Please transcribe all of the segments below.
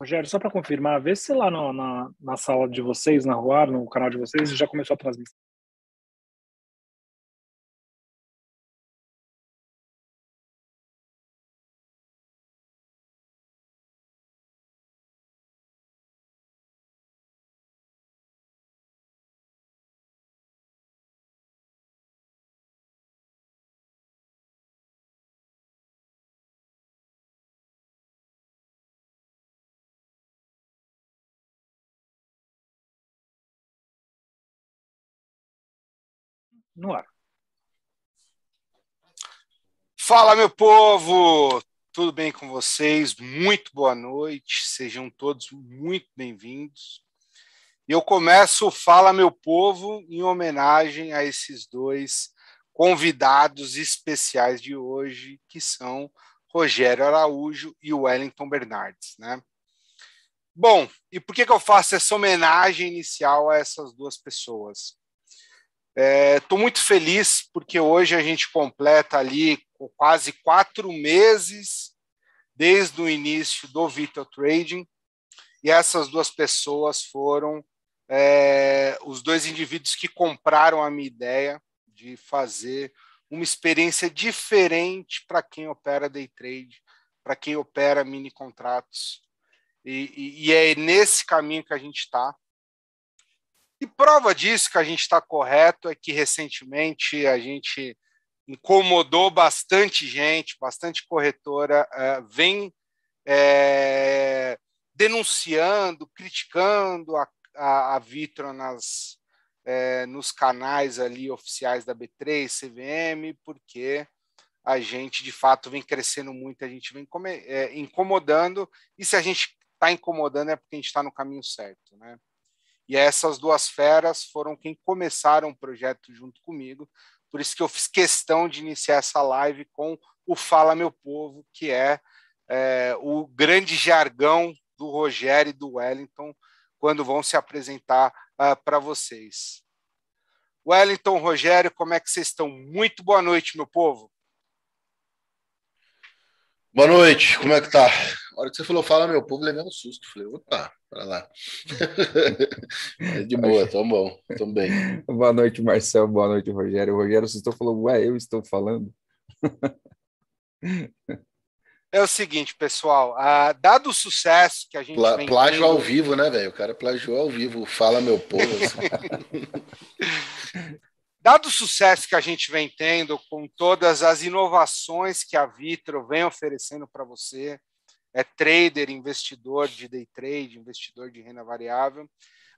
Rogério, só para confirmar, vê se lá na, na, na, sala de vocês, na Ruar, no canal de vocês, já começou a transmissão. no ar. Fala, meu povo! Tudo bem com vocês? Muito boa noite, sejam todos muito bem-vindos. E eu começo o Fala, meu povo, em homenagem a esses dois convidados especiais de hoje, que são Rogério Araújo e Wellington Bernardes, né? Bom, e por que, que eu faço essa homenagem inicial a essas duas pessoas? Estou é, muito feliz porque hoje a gente completa ali quase quatro meses desde o início do Vital Trading e essas duas pessoas foram é, os dois indivíduos que compraram a minha ideia de fazer uma experiência diferente para quem opera day trade, para quem opera mini contratos. E, e, e é nesse caminho que a gente está. E prova disso que a gente está correto é que recentemente a gente incomodou bastante gente, bastante corretora, eh, vem é, denunciando, criticando a, a, a Vitro nas, é, nos canais ali oficiais da B3, CVM, porque a gente de fato vem crescendo muito, a gente vem come, é, incomodando, e se a gente está incomodando é porque a gente está no caminho certo, né? E essas duas feras foram quem começaram o projeto junto comigo, por isso que eu fiz questão de iniciar essa live com o Fala Meu Povo, que é, é o grande jargão do Rogério e do Wellington quando vão se apresentar uh, ah, para vocês. Wellington, Rogério, como é que vocês estão? Muito boa noite, meu povo. Boa noite, como é que tá? a hora que você falou, fala meu povo, levei um susto. Falei, opa, para lá. É de boa, tão bom, tão bem. Boa noite, Marcel, boa noite, Rogério. O Rogério assustou falou, ué, eu estou falando? É o seguinte, pessoal, dado o sucesso que a gente Pla, Plágio tendo... ao vivo, né, velho? O cara plagiou ao vivo, fala meu povo. dado o sucesso que a gente vem tendo com todas as inovações que a Vitro vem oferecendo para você, é trader, investidor de day trade, investidor de renda variável,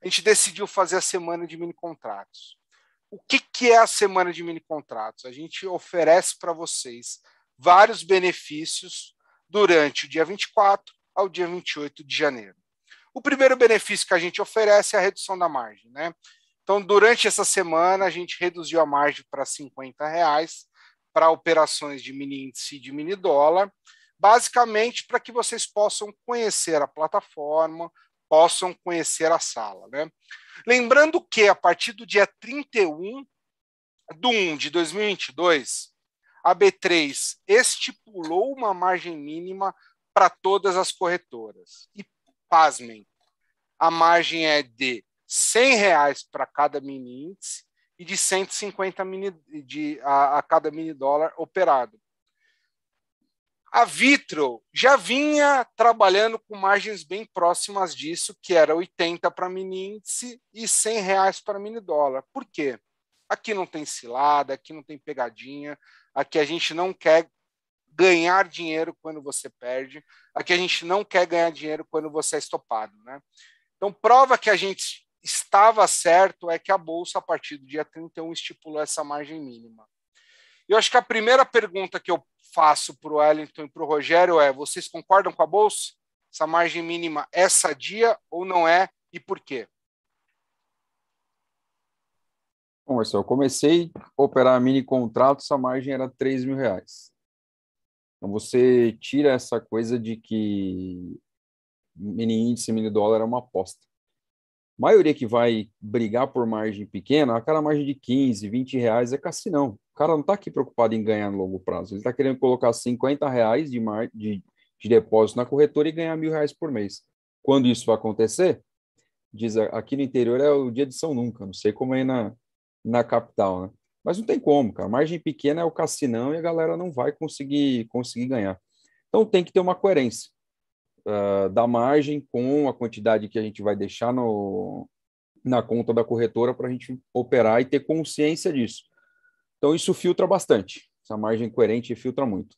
a gente decidiu fazer a semana de mini contratos. O que, que é a semana de mini contratos? A gente oferece para vocês vários benefícios durante o dia 24 ao dia 28 de janeiro. O primeiro benefício que a gente oferece é a redução da margem, né? Então, durante essa semana, a gente reduziu a margem para 50 reais para operações de mini índice e de mini dólar basicamente para que vocês possam conhecer a plataforma, possam conhecer a sala. Né? Lembrando que a partir do dia 31 de 1 de 2022, a B3 estipulou uma margem mínima para todas as corretoras. E pasmem, a margem é de R$ reais para cada mini índice e de 150 mini, de, a, a cada mini dólar operado. A Vitro já vinha trabalhando com margens bem próximas disso, que era 80 para mini índice e 100 reais para mini dólar. Por quê? Aqui não tem cilada, aqui não tem pegadinha, aqui a gente não quer ganhar dinheiro quando você perde, aqui a gente não quer ganhar dinheiro quando você é estopado, né? Então, prova que a gente estava certo é que a bolsa, a partir do dia 31, estipulou essa margem mínima. Eu acho que a primeira pergunta que eu faço para o Wellington e para o Rogério é: vocês concordam com a bolsa? Essa margem mínima é sadia ou não é e por quê? Bom, pessoal, eu comecei a operar mini contrato, essa margem era 3 mil reais. Então você tira essa coisa de que mini índice, mini dólar é uma aposta. A maioria que vai brigar por margem pequena, aquela margem de 15, 20 reais é cassinão. O cara não está aqui preocupado em ganhar no longo prazo. Ele está querendo colocar 50 reais de, mar... de, de depósito na corretora e ganhar mil reais por mês. Quando isso acontecer, diz aqui no interior é o dia de São Nunca, não sei como é na, na capital, né? Mas não tem como, cara. Margem pequena é o cassinão e a galera não vai conseguir, conseguir ganhar. Então tem que ter uma coerência uh, da margem com a quantidade que a gente vai deixar no, na conta da corretora para a gente operar e ter consciência disso. Então, isso filtra bastante. Essa margem coerente filtra muito.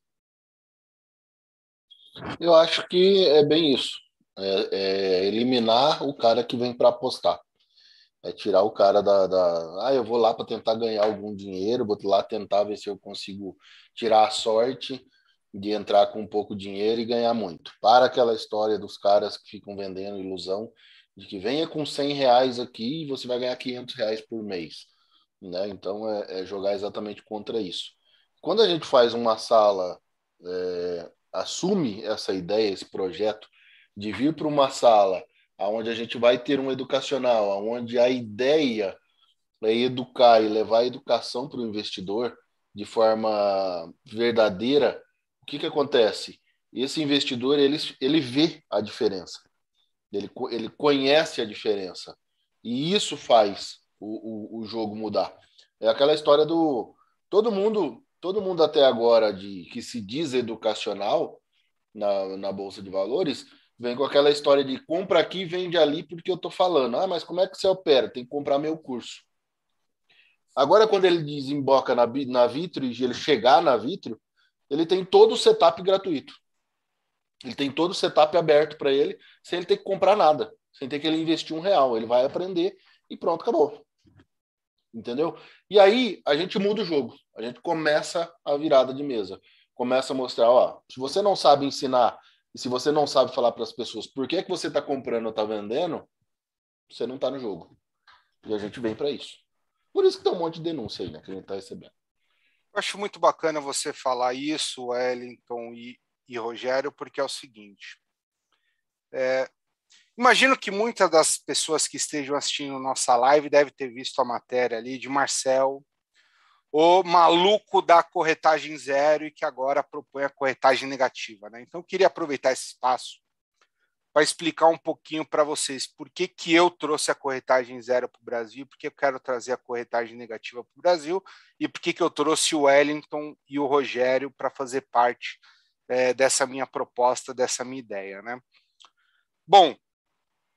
Eu acho que é bem isso. É, é eliminar o cara que vem para apostar. É tirar o cara da, da. Ah, eu vou lá para tentar ganhar algum dinheiro, vou lá tentar ver se eu consigo tirar a sorte de entrar com um pouco dinheiro e ganhar muito. Para aquela história dos caras que ficam vendendo ilusão de que venha com 100 reais aqui e você vai ganhar 500 reais por mês. Né? Então, é, é jogar exatamente contra isso. Quando a gente faz uma sala, é, assume essa ideia, esse projeto, de vir para uma sala onde a gente vai ter um educacional, onde a ideia é educar e levar a educação para o investidor de forma verdadeira, o que, que acontece? Esse investidor ele, ele vê a diferença, ele, ele conhece a diferença, e isso faz o, o, o jogo mudar. É aquela história do todo mundo, todo mundo até agora de que se diz educacional na, na bolsa de valores vem com aquela história de compra aqui, vende ali, porque eu tô falando. Ah, mas como é que você opera? Tem que comprar meu curso. Agora, quando ele desemboca na, na Vitro e ele chegar na Vitro, ele tem todo o setup gratuito. Ele tem todo o setup aberto para ele, sem ele ter que comprar nada, sem ter que ele investir um real. Ele vai aprender e pronto, acabou entendeu? E aí a gente muda o jogo, a gente começa a virada de mesa, começa a mostrar, ó, se você não sabe ensinar e se você não sabe falar para as pessoas por que, que você está comprando ou está vendendo, você não está no jogo. E a gente vem para isso. Por isso que tem um monte de denúncia aí, né, que a gente está recebendo. Eu acho muito bacana você falar isso, Wellington e, e Rogério, porque é o seguinte: é, Imagino que muitas das pessoas que estejam assistindo nossa live devem ter visto a matéria ali de Marcel, o maluco da corretagem zero e que agora propõe a corretagem negativa. Né? Então, eu queria aproveitar esse espaço para explicar um pouquinho para vocês por que, que eu trouxe a corretagem zero para o Brasil, por que eu quero trazer a corretagem negativa para o Brasil e por que, que eu trouxe o Wellington e o Rogério para fazer parte é, dessa minha proposta, dessa minha ideia. Né? Bom,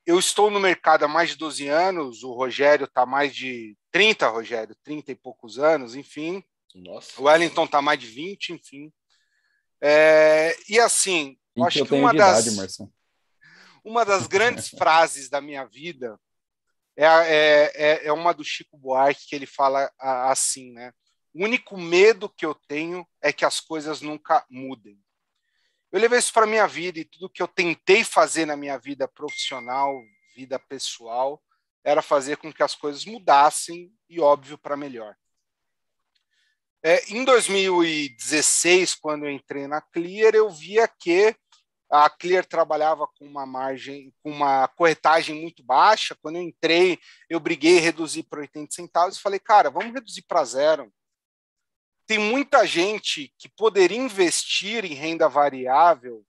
eu estou no mercado há mais de 12 anos, o Rogério está mais de 30, Rogério, 30 e poucos anos, enfim. Nossa. O Wellington está mais de 20, enfim. É, e assim, eu acho que uma das, idade, uma das grandes frases da minha vida é, é, é, é, uma do Chico Buarque que ele fala assim, né? O único medo que eu tenho é que as coisas nunca mudem. Eu levei isso para minha vida e tudo que eu tentei fazer na minha vida profissional, vida pessoal, era fazer com que as coisas mudassem e óbvio para melhor. É, em 2016, quando eu entrei na Clear, eu via que a Clear trabalhava com uma margem, com uma corretagem muito baixa. Quando eu entrei, eu briguei, reduzi para 80 centavos e falei, cara, vamos reduzir para zero tem muita gente que poderia investir em renda variável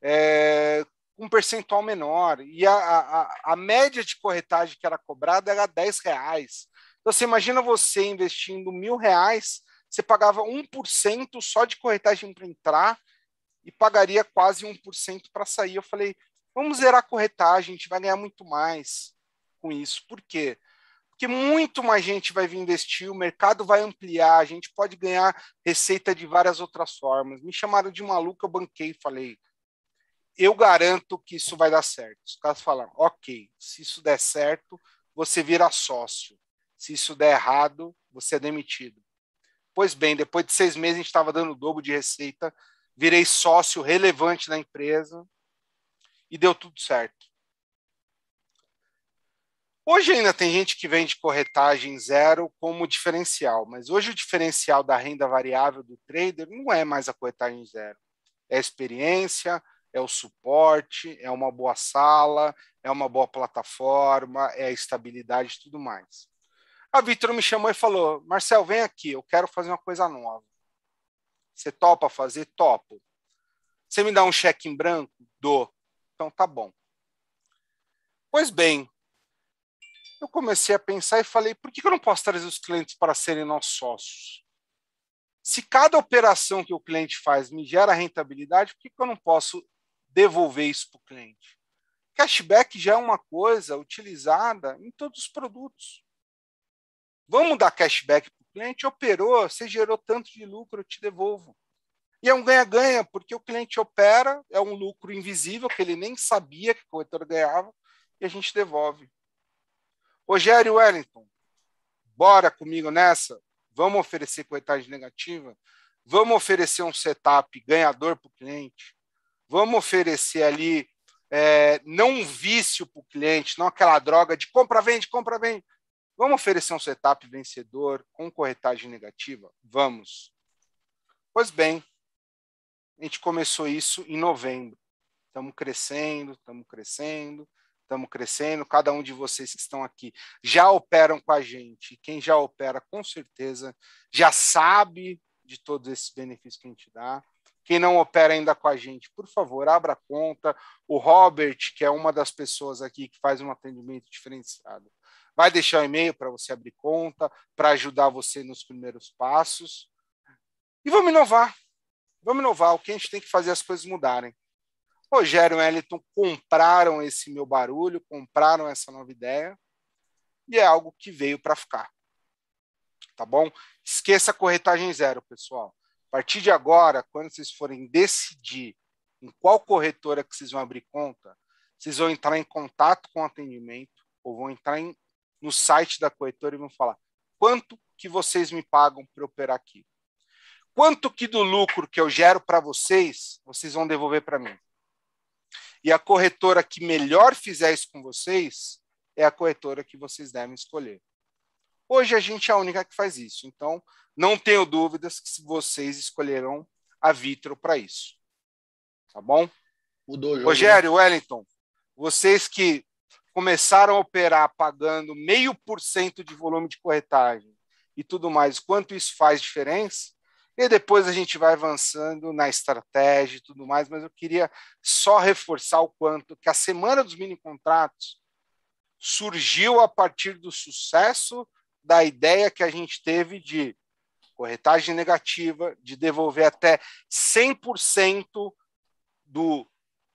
é, um percentual menor. E a, a, a, média de corretagem que era cobrada era 10 reais. Então, você imagina você investindo mil reais, você pagava 1% só de corretagem para entrar e pagaria quase 1% para sair. Eu falei, vamos zerar a corretagem, a gente vai ganhar muito mais com isso. Por quê? Porque muito mais gente vai vir investir, o mercado vai ampliar, a gente pode ganhar receita de várias outras formas. Me chamaram de maluco, eu banquei e falei, eu garanto que isso vai dar certo. Os caras falaram, ok, se isso der certo, você vira sócio. Se isso der errado, você é demitido. Pois bem, depois de seis meses a gente estava dando o dobro de receita, virei sócio relevante da empresa e deu tudo certo. Hoje ainda tem gente que vende corretagem zero como diferencial, mas hoje o diferencial da renda variável do trader não é mais a corretagem zero. É a experiência, é o suporte, é uma boa sala, é uma boa plataforma, é a estabilidade e tudo mais. A Vitor me chamou e falou: Marcel, vem aqui, eu quero fazer uma coisa nova. Você topa fazer? Topo. Você me dá um cheque em branco? Dou. Então tá bom. Pois bem, eu comecei a pensar e falei: por que eu não posso trazer os clientes para serem nossos sócios? Se cada operação que o cliente faz me gera rentabilidade, por que eu não posso devolver isso para o cliente? Cashback já é uma coisa utilizada em todos os produtos. Vamos dar cashback para o cliente? Operou, você gerou tanto de lucro, eu te devolvo. E é um ganha-ganha, porque o cliente opera, é um lucro invisível que ele nem sabia que o corretor ganhava, e a gente devolve. Rogério Wellington, bora comigo nessa? Vamos oferecer corretagem negativa? Vamos oferecer um setup ganhador para o cliente? Vamos oferecer ali é, não um vício para o cliente, não aquela droga de compra, vende, compra, vende. Vamos oferecer um setup vencedor com corretagem negativa? Vamos. Pois bem, a gente começou isso em novembro. Estamos crescendo, estamos crescendo estamos crescendo, cada um de vocês que estão aqui já operam com a gente, quem já opera com certeza já sabe de todos esses benefícios que a gente dá. Quem não opera ainda com a gente, por favor, abra a conta. O Robert, que é uma das pessoas aqui que faz um atendimento diferenciado, vai deixar um e-mail para você abrir conta, para ajudar você nos primeiros passos. E vamos inovar. Vamos inovar. O que a gente tem que fazer é as coisas mudarem. Rogério e Wellington compraram esse meu barulho, compraram essa nova ideia, e é algo que veio para ficar. Tá bom? Esqueça a corretagem zero, pessoal. A partir de agora, quando vocês forem decidir em qual corretora que vocês vão abrir conta, vocês vão entrar em contato com o atendimento ou vão entrar em, no site da corretora e vão falar quanto que vocês me pagam para operar aqui. Quanto que do lucro que eu gero para vocês, vocês vão devolver para mim? E a corretora que melhor fizer isso com vocês é a corretora que vocês devem escolher. Hoje a gente é a única que faz isso, então não tenho dúvidas que vocês escolherão a Vitro para isso. Tá bom? Mudou, Rogério, né? Wellington, vocês que começaram a operar pagando meio por cento de volume de corretagem e tudo mais, quanto isso faz diferença? E depois a gente vai avançando na estratégia e tudo mais, mas eu queria só reforçar o quanto que a semana dos mini contratos surgiu a partir do sucesso da ideia que a gente teve de corretagem negativa, de devolver até 100% do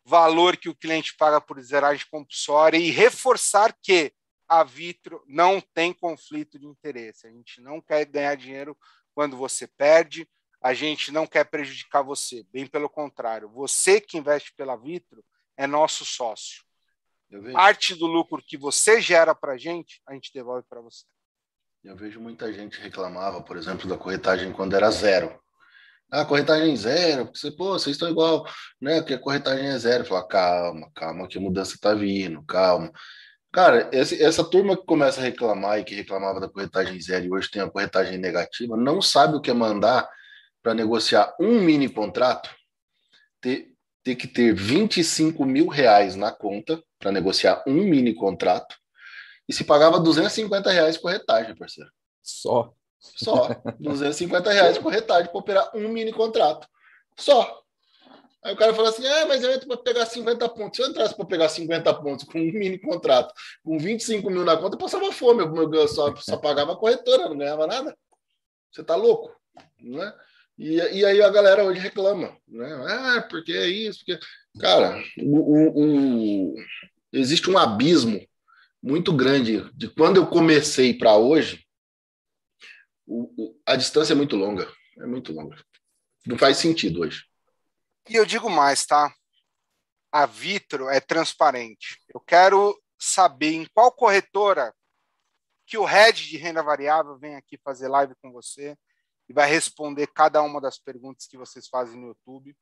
valor que o cliente paga por zeragem compulsória e reforçar que a Vitro não tem conflito de interesse. A gente não quer ganhar dinheiro quando você perde. A gente não quer prejudicar você, bem pelo contrário. Você que investe pela Vitro é nosso sócio. Parte do lucro que você gera para a gente, a gente devolve para você. Eu vejo muita gente reclamava, por exemplo, da corretagem quando era zero. Ah, corretagem é zero, porque você, pô, vocês estão igual, né? Porque a corretagem é zero. Falar, calma, calma, que a mudança está vindo, calma. Cara, essa turma que começa a reclamar e que reclamava da corretagem zero e hoje tem a corretagem negativa, não sabe o que é mandar para negociar um mini contrato, ter, ter que ter 25 mil reais na conta para negociar um mini contrato e se pagava 250 reais corretagem, parceiro. Só. Só. 250 reais corretagem para operar um mini contrato. Só. Aí o cara fala assim: ah, mas eu entro para pegar 50 pontos. Se eu entrasse para pegar 50 pontos com um mini contrato, com 25 mil na conta, eu passava fome. Eu, só, só pagava a corretora, não ganhava nada. Você tá louco, né? E, e aí a galera hoje reclama, né? Ah, porque é isso, porque. Cara, o, o, o... existe um abismo muito grande de quando eu comecei para hoje. O, a distância é muito longa, é muito longa. Não faz sentido hoje. E eu digo mais, tá? A Vitro é transparente. Eu quero saber em qual corretora que o head de renda variável vem aqui fazer live com você e vai responder cada uma das perguntas que vocês fazem no YouTube.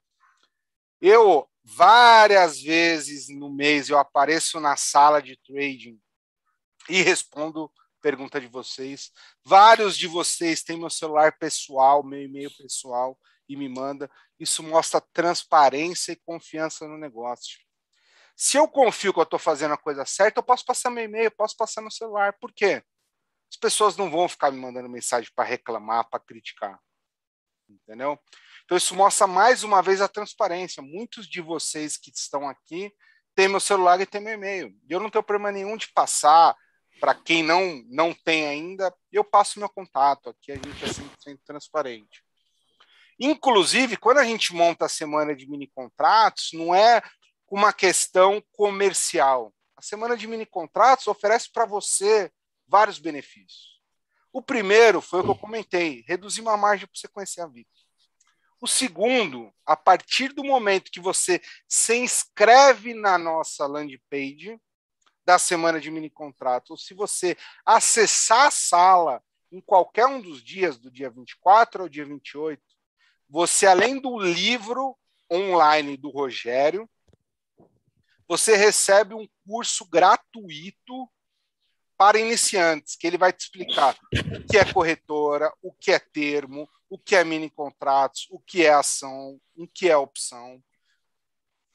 Eu várias vezes no mês eu apareço na sala de trading e respondo pergunta de vocês. Vários de vocês têm meu celular pessoal, meu e-mail pessoal e me manda. Isso mostra transparência e confiança no negócio. Se eu confio que eu estou fazendo a coisa certa, eu posso passar meu e-mail, posso passar meu celular. Por quê? As pessoas não vão ficar me mandando mensagem para reclamar, para criticar. Entendeu? Então, isso mostra mais uma vez a transparência. Muitos de vocês que estão aqui têm meu celular e têm meu e-mail. E eu não tenho problema nenhum de passar para quem não não tem ainda, eu passo meu contato aqui, a gente é 100% transparente. Inclusive, quando a gente monta a semana de mini contratos, não é uma questão comercial. A semana de mini contratos oferece para você vários benefícios. O primeiro foi o que eu comentei: reduzir uma margem para você conhecer a vida. O segundo, a partir do momento que você se inscreve na nossa landing page da semana de mini contratos ou se você acessar a sala em qualquer um dos dias, do dia 24 ao dia 28, você, além do livro online do Rogério, você recebe um curso gratuito para iniciantes, que ele vai te explicar o que é corretora, o que é termo, o que é mini contratos, o que é ação, o que é opção.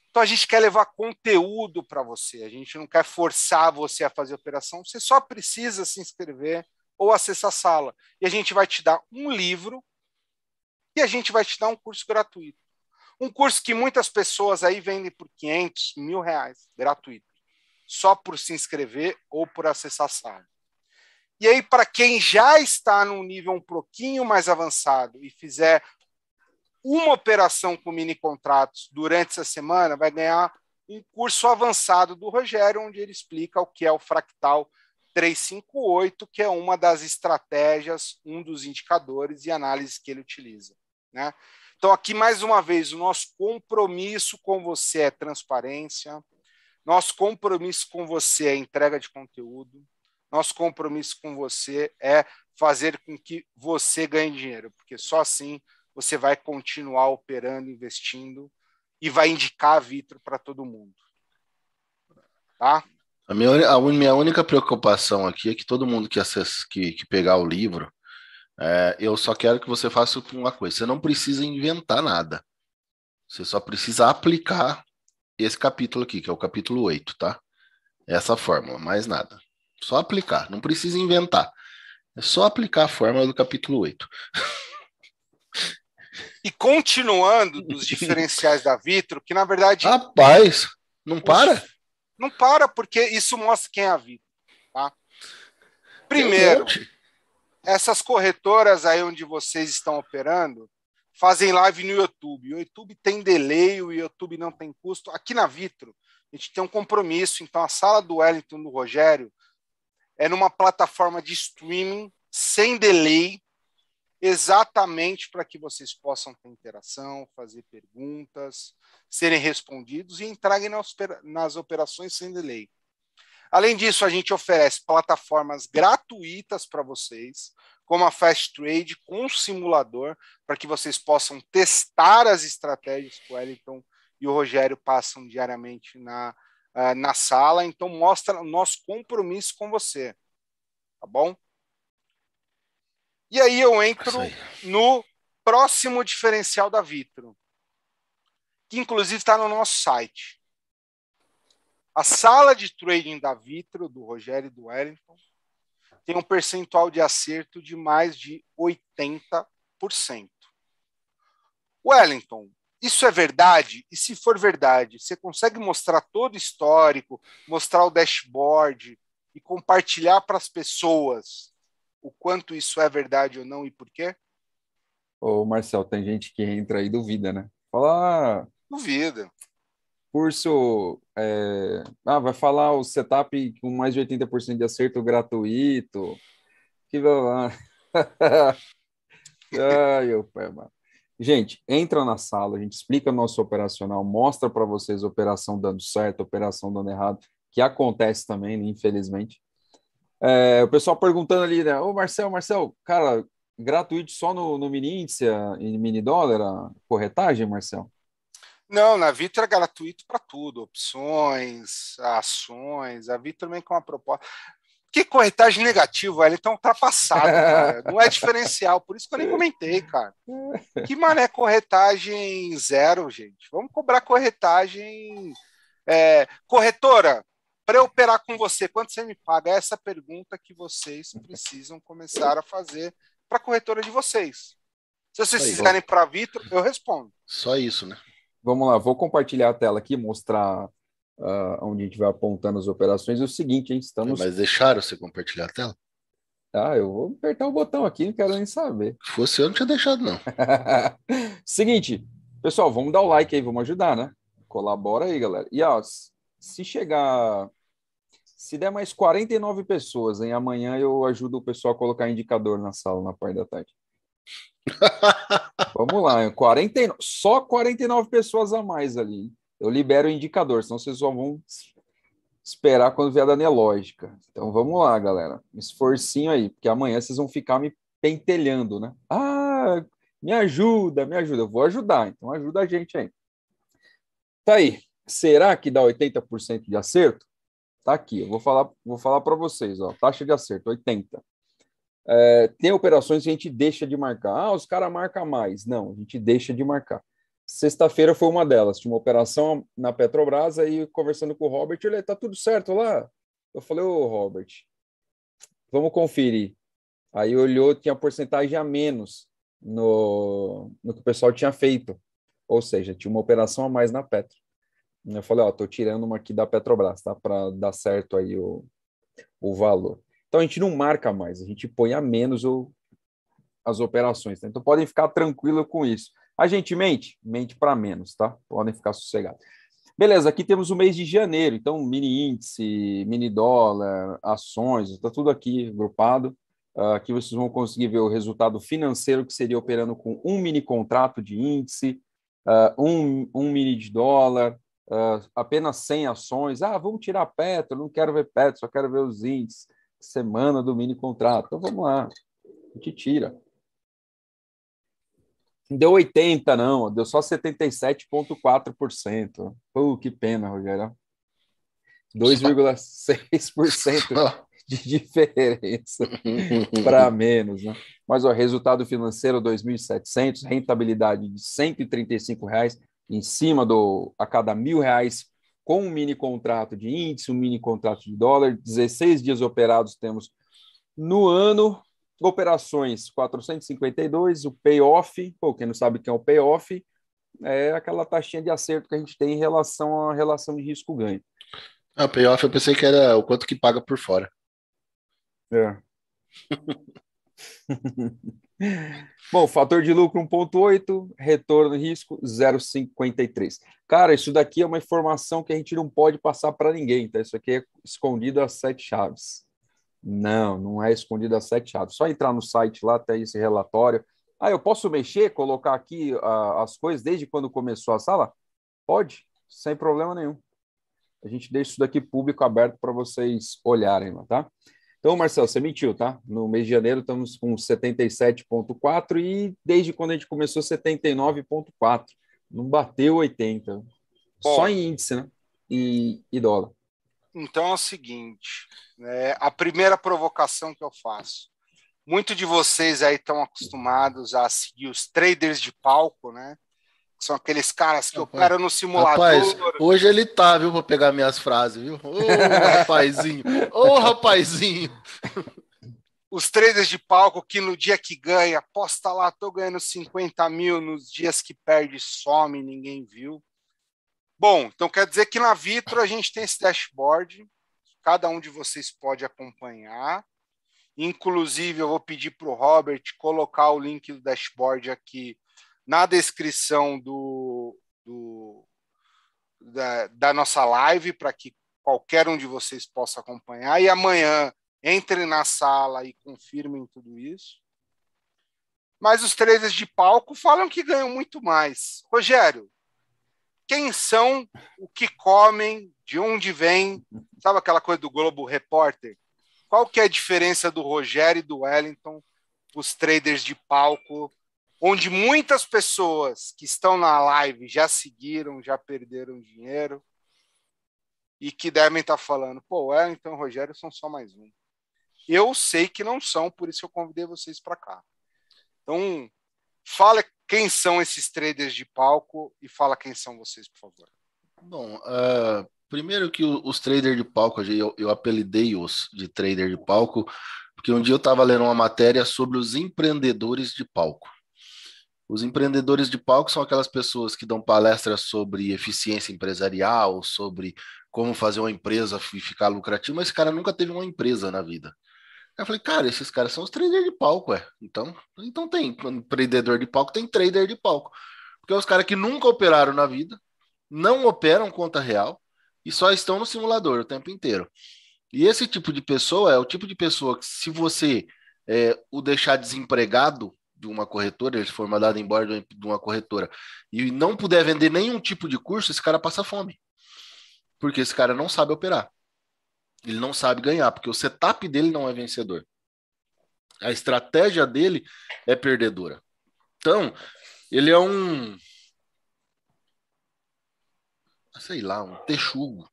Então a gente quer levar conteúdo para você, a gente não quer forçar você a fazer a operação, você só precisa se inscrever ou acessar a sala. E a gente vai te dar um livro e a gente vai te dar um curso gratuito. Um curso que muitas pessoas aí vendem por 500, mil reais, gratuito, só por se inscrever ou por acessar a sala. E aí, para quem já está num nível um pouquinho mais avançado e fizer uma operação com mini contratos durante essa semana, vai ganhar um curso avançado do Rogério, onde ele explica o que é o fractal 358, que é uma das estratégias, um dos indicadores e análises que ele utiliza. Né? Então, aqui mais uma vez, o nosso compromisso com você é transparência, nosso compromisso com você é entrega de conteúdo, nosso compromisso com você é fazer com que você ganhe dinheiro, porque só assim você vai continuar operando, investindo e vai indicar a Vitro para todo mundo. Tá? A minha, a minha única preocupação aqui é que todo mundo que, acess que, que pegar o livro é, eu só quero que você faça uma coisa: você não precisa inventar nada. Você só precisa aplicar esse capítulo aqui, que é o capítulo 8, tá? Essa fórmula, mais nada. Só aplicar, não precisa inventar. É só aplicar a fórmula do capítulo 8. E continuando dos diferenciais da Vitro, que na verdade. Rapaz, não para? Não para, porque isso mostra quem é a Vitro. Tá? Primeiro essas corretoras aí onde vocês estão operando fazem live no YouTube. O YouTube tem delay, o YouTube não tem custo. Aqui na Vitro, a gente tem um compromisso. Então, a sala do Wellington, do Rogério, é numa plataforma de streaming sem delay, exatamente para que vocês possam ter interação, fazer perguntas, serem respondidos e entrarem nas operações sem delay. Além disso, a gente oferece plataformas gratuitas para vocês, como a Fast Trade, com um simulador, para que vocês possam testar as estratégias que o Wellington e o Rogério passam diariamente na, eh, na sala. Então, mostra o nosso compromisso com você, tá bom? E aí eu entro aí. no próximo diferencial da Vitro, que inclusive está no nosso site. A sala de trading da Vitro, do Rogério e do Wellington, tem um percentual de acerto de mais de 80%. Wellington, isso é verdade? E se for verdade, você consegue mostrar todo o histórico, mostrar o dashboard e compartilhar para as pessoas o quanto isso é verdade ou não e por quê? Ô, Marcel, tem gente que entra e duvida, né? Fala. Ah, duvida curso. É... Ah, vai falar o setup com mais de 80% de acerto gratuito. Que blá Ai, meu pé mano. Gente, entra na sala, a gente explica nosso operacional, mostra para vocês operação dando certo, operação dando errado, que acontece também, né, infelizmente. É, o pessoal perguntando ali, né? Ô, Marcel, Marcel, cara, gratuito só no, no mini índice e mini dólar a corretagem, Marcel? Não, na Vitra é gratuito para tudo, opções, ações. A Vitra vem com uma proposta. Que corretagem negativa, ela então é ultrapassado, passada, Não é diferencial, por isso que eu nem comentei, cara. Que mané corretagem zero, gente. Vamos cobrar corretagem. É, corretora, para eu operar com você, quanto você me paga? É essa pergunta que vocês precisam começar a fazer para a corretora de vocês. Se vocês Aí, fizerem para a Vitor, eu respondo. Só isso, né? Vamos lá, vou compartilhar a tela aqui, mostrar uh, onde a gente vai apontando as operações. É o seguinte, estamos. Mas deixaram você compartilhar a tela? Ah, eu vou apertar o botão aqui, não quero nem saber. Se fosse eu, não tinha deixado, não. seguinte, pessoal, vamos dar o like aí, vamos ajudar, né? Colabora aí, galera. E ó, se chegar. Se der mais 49 pessoas, hein? Amanhã eu ajudo o pessoal a colocar indicador na sala na parte da tarde. Vamos lá, 49, só 49 pessoas a mais ali. Eu libero o indicador, senão vocês só vão esperar quando vier da Nelógica. Então vamos lá, galera. Um esforcinho aí, porque amanhã vocês vão ficar me pentelhando, né? Ah, me ajuda, me ajuda. Eu vou ajudar, então ajuda a gente aí. Tá aí. Será que dá 80% de acerto? Tá aqui, eu vou falar, vou falar para vocês, ó. Taxa de acerto 80. É, tem operações que a gente deixa de marcar. Ah, os caras marcam mais. Não, a gente deixa de marcar. Sexta-feira foi uma delas. Tinha uma operação na Petrobras, aí conversando com o Robert, ele tá tudo certo lá? Eu falei, ô Robert, vamos conferir. Aí olhou, tinha porcentagem a menos no, no que o pessoal tinha feito. Ou seja, tinha uma operação a mais na Petro. Eu falei, ó, tô tirando uma aqui da Petrobras, tá? Para dar certo aí o, o valor. Então a gente não marca mais, a gente põe a menos o, as operações. Tá? Então podem ficar tranquilo com isso. A gente mente? Mente para menos, tá? Podem ficar sossegados. Beleza, aqui temos o mês de janeiro, então mini índice, mini dólar, ações, está tudo aqui agrupado. Ah, aqui vocês vão conseguir ver o resultado financeiro que seria operando com um mini contrato de índice, ah, um, um mini de dólar, ah, apenas 100 ações. Ah, vamos tirar Petro, não quero ver Petro, só quero ver os índices semana do mini contrato. Então vamos lá, a gente tira. Não deu 80, não, deu só 77,4%. Pô, que pena, Rogério. 2,6% de diferença para menos. Né? Mas o resultado financeiro 2.700, rentabilidade de R$ 135,00 reais, em cima do a cada mil reais com um mini contrato de índice, um mini contrato de dólar, 16 dias operados temos no ano, operações 452, o payoff, pô, quem não sabe o que é o payoff, é aquela taxinha de acerto que a gente tem em relação à relação de risco-ganho. Ah, payoff eu pensei que era o quanto que paga por fora. É. Bom, fator de lucro 1,8, retorno risco 0,53. Cara, isso daqui é uma informação que a gente não pode passar para ninguém, tá? Isso aqui é escondido às sete chaves. Não, não é escondido às sete chaves. Só entrar no site lá, tem esse relatório. Ah, eu posso mexer, colocar aqui uh, as coisas desde quando começou a sala? Pode, sem problema nenhum. A gente deixa isso daqui público aberto para vocês olharem lá, tá? Então, Marcelo, você mentiu, tá? No mês de janeiro estamos com 77,4 e desde quando a gente começou 79,4. Não bateu 80. Bom, Só em índice, né? E, e dólar. Então é o seguinte: né? a primeira provocação que eu faço. Muitos de vocês aí estão acostumados a seguir os traders de palco, né? são aqueles caras que rapaz, operam no simulador. Rapaz, hoje ele tá, viu, pra pegar minhas frases, viu? Ô, oh, rapazinho! Ô, oh, rapazinho! Os traders de palco que no dia que ganha, posta lá, tô ganhando 50 mil, nos dias que perde, some, ninguém viu. Bom, então quer dizer que na Vitro a gente tem esse dashboard, cada um de vocês pode acompanhar. Inclusive, eu vou pedir para o Robert colocar o link do dashboard aqui na descrição do, do da, da, nossa live para que qualquer um de vocês possa acompanhar. E amanhã entrem na sala e confirmem tudo isso. Mas os traders de palco falam que ganham muito mais. Rogério, quem são, o que comem, de onde vêm? Sabe aquela coisa do Globo Repórter? Qual que é a diferença do Rogério e do Wellington, os traders de palco onde muitas pessoas que estão na live já seguiram, já perderam dinheiro e que devem estar tá falando, pô, é, então Rogério são só mais um. Eu sei que não são, por isso eu convidei vocês para cá. Então, fala quem são esses traders de palco e fala quem são vocês, por favor. Bom, uh, primeiro que os traders de palco, eu, eu apelidei-os de trader de palco, porque um dia eu estava lendo uma matéria sobre os empreendedores de palco. Os empreendedores de palco são aquelas pessoas que dão palestras sobre eficiência empresarial, sobre como fazer uma empresa ficar lucrativo mas esse cara nunca teve uma empresa na vida. Eu falei, cara, esses caras são os traders de palco, é. Então, então tem empreendedor de palco, tem trader de palco. Porque é os caras que nunca operaram na vida, não operam conta real e só estão no simulador o tempo inteiro. E esse tipo de pessoa é o tipo de pessoa que, se você é, o deixar desempregado, de uma corretora, ele foi mandado embora de uma corretora e não puder vender nenhum tipo de curso, esse cara passa fome. Porque esse cara não sabe operar. Ele não sabe ganhar, porque o setup dele não é vencedor. A estratégia dele é perdedora. Então, ele é um sei lá, um texugo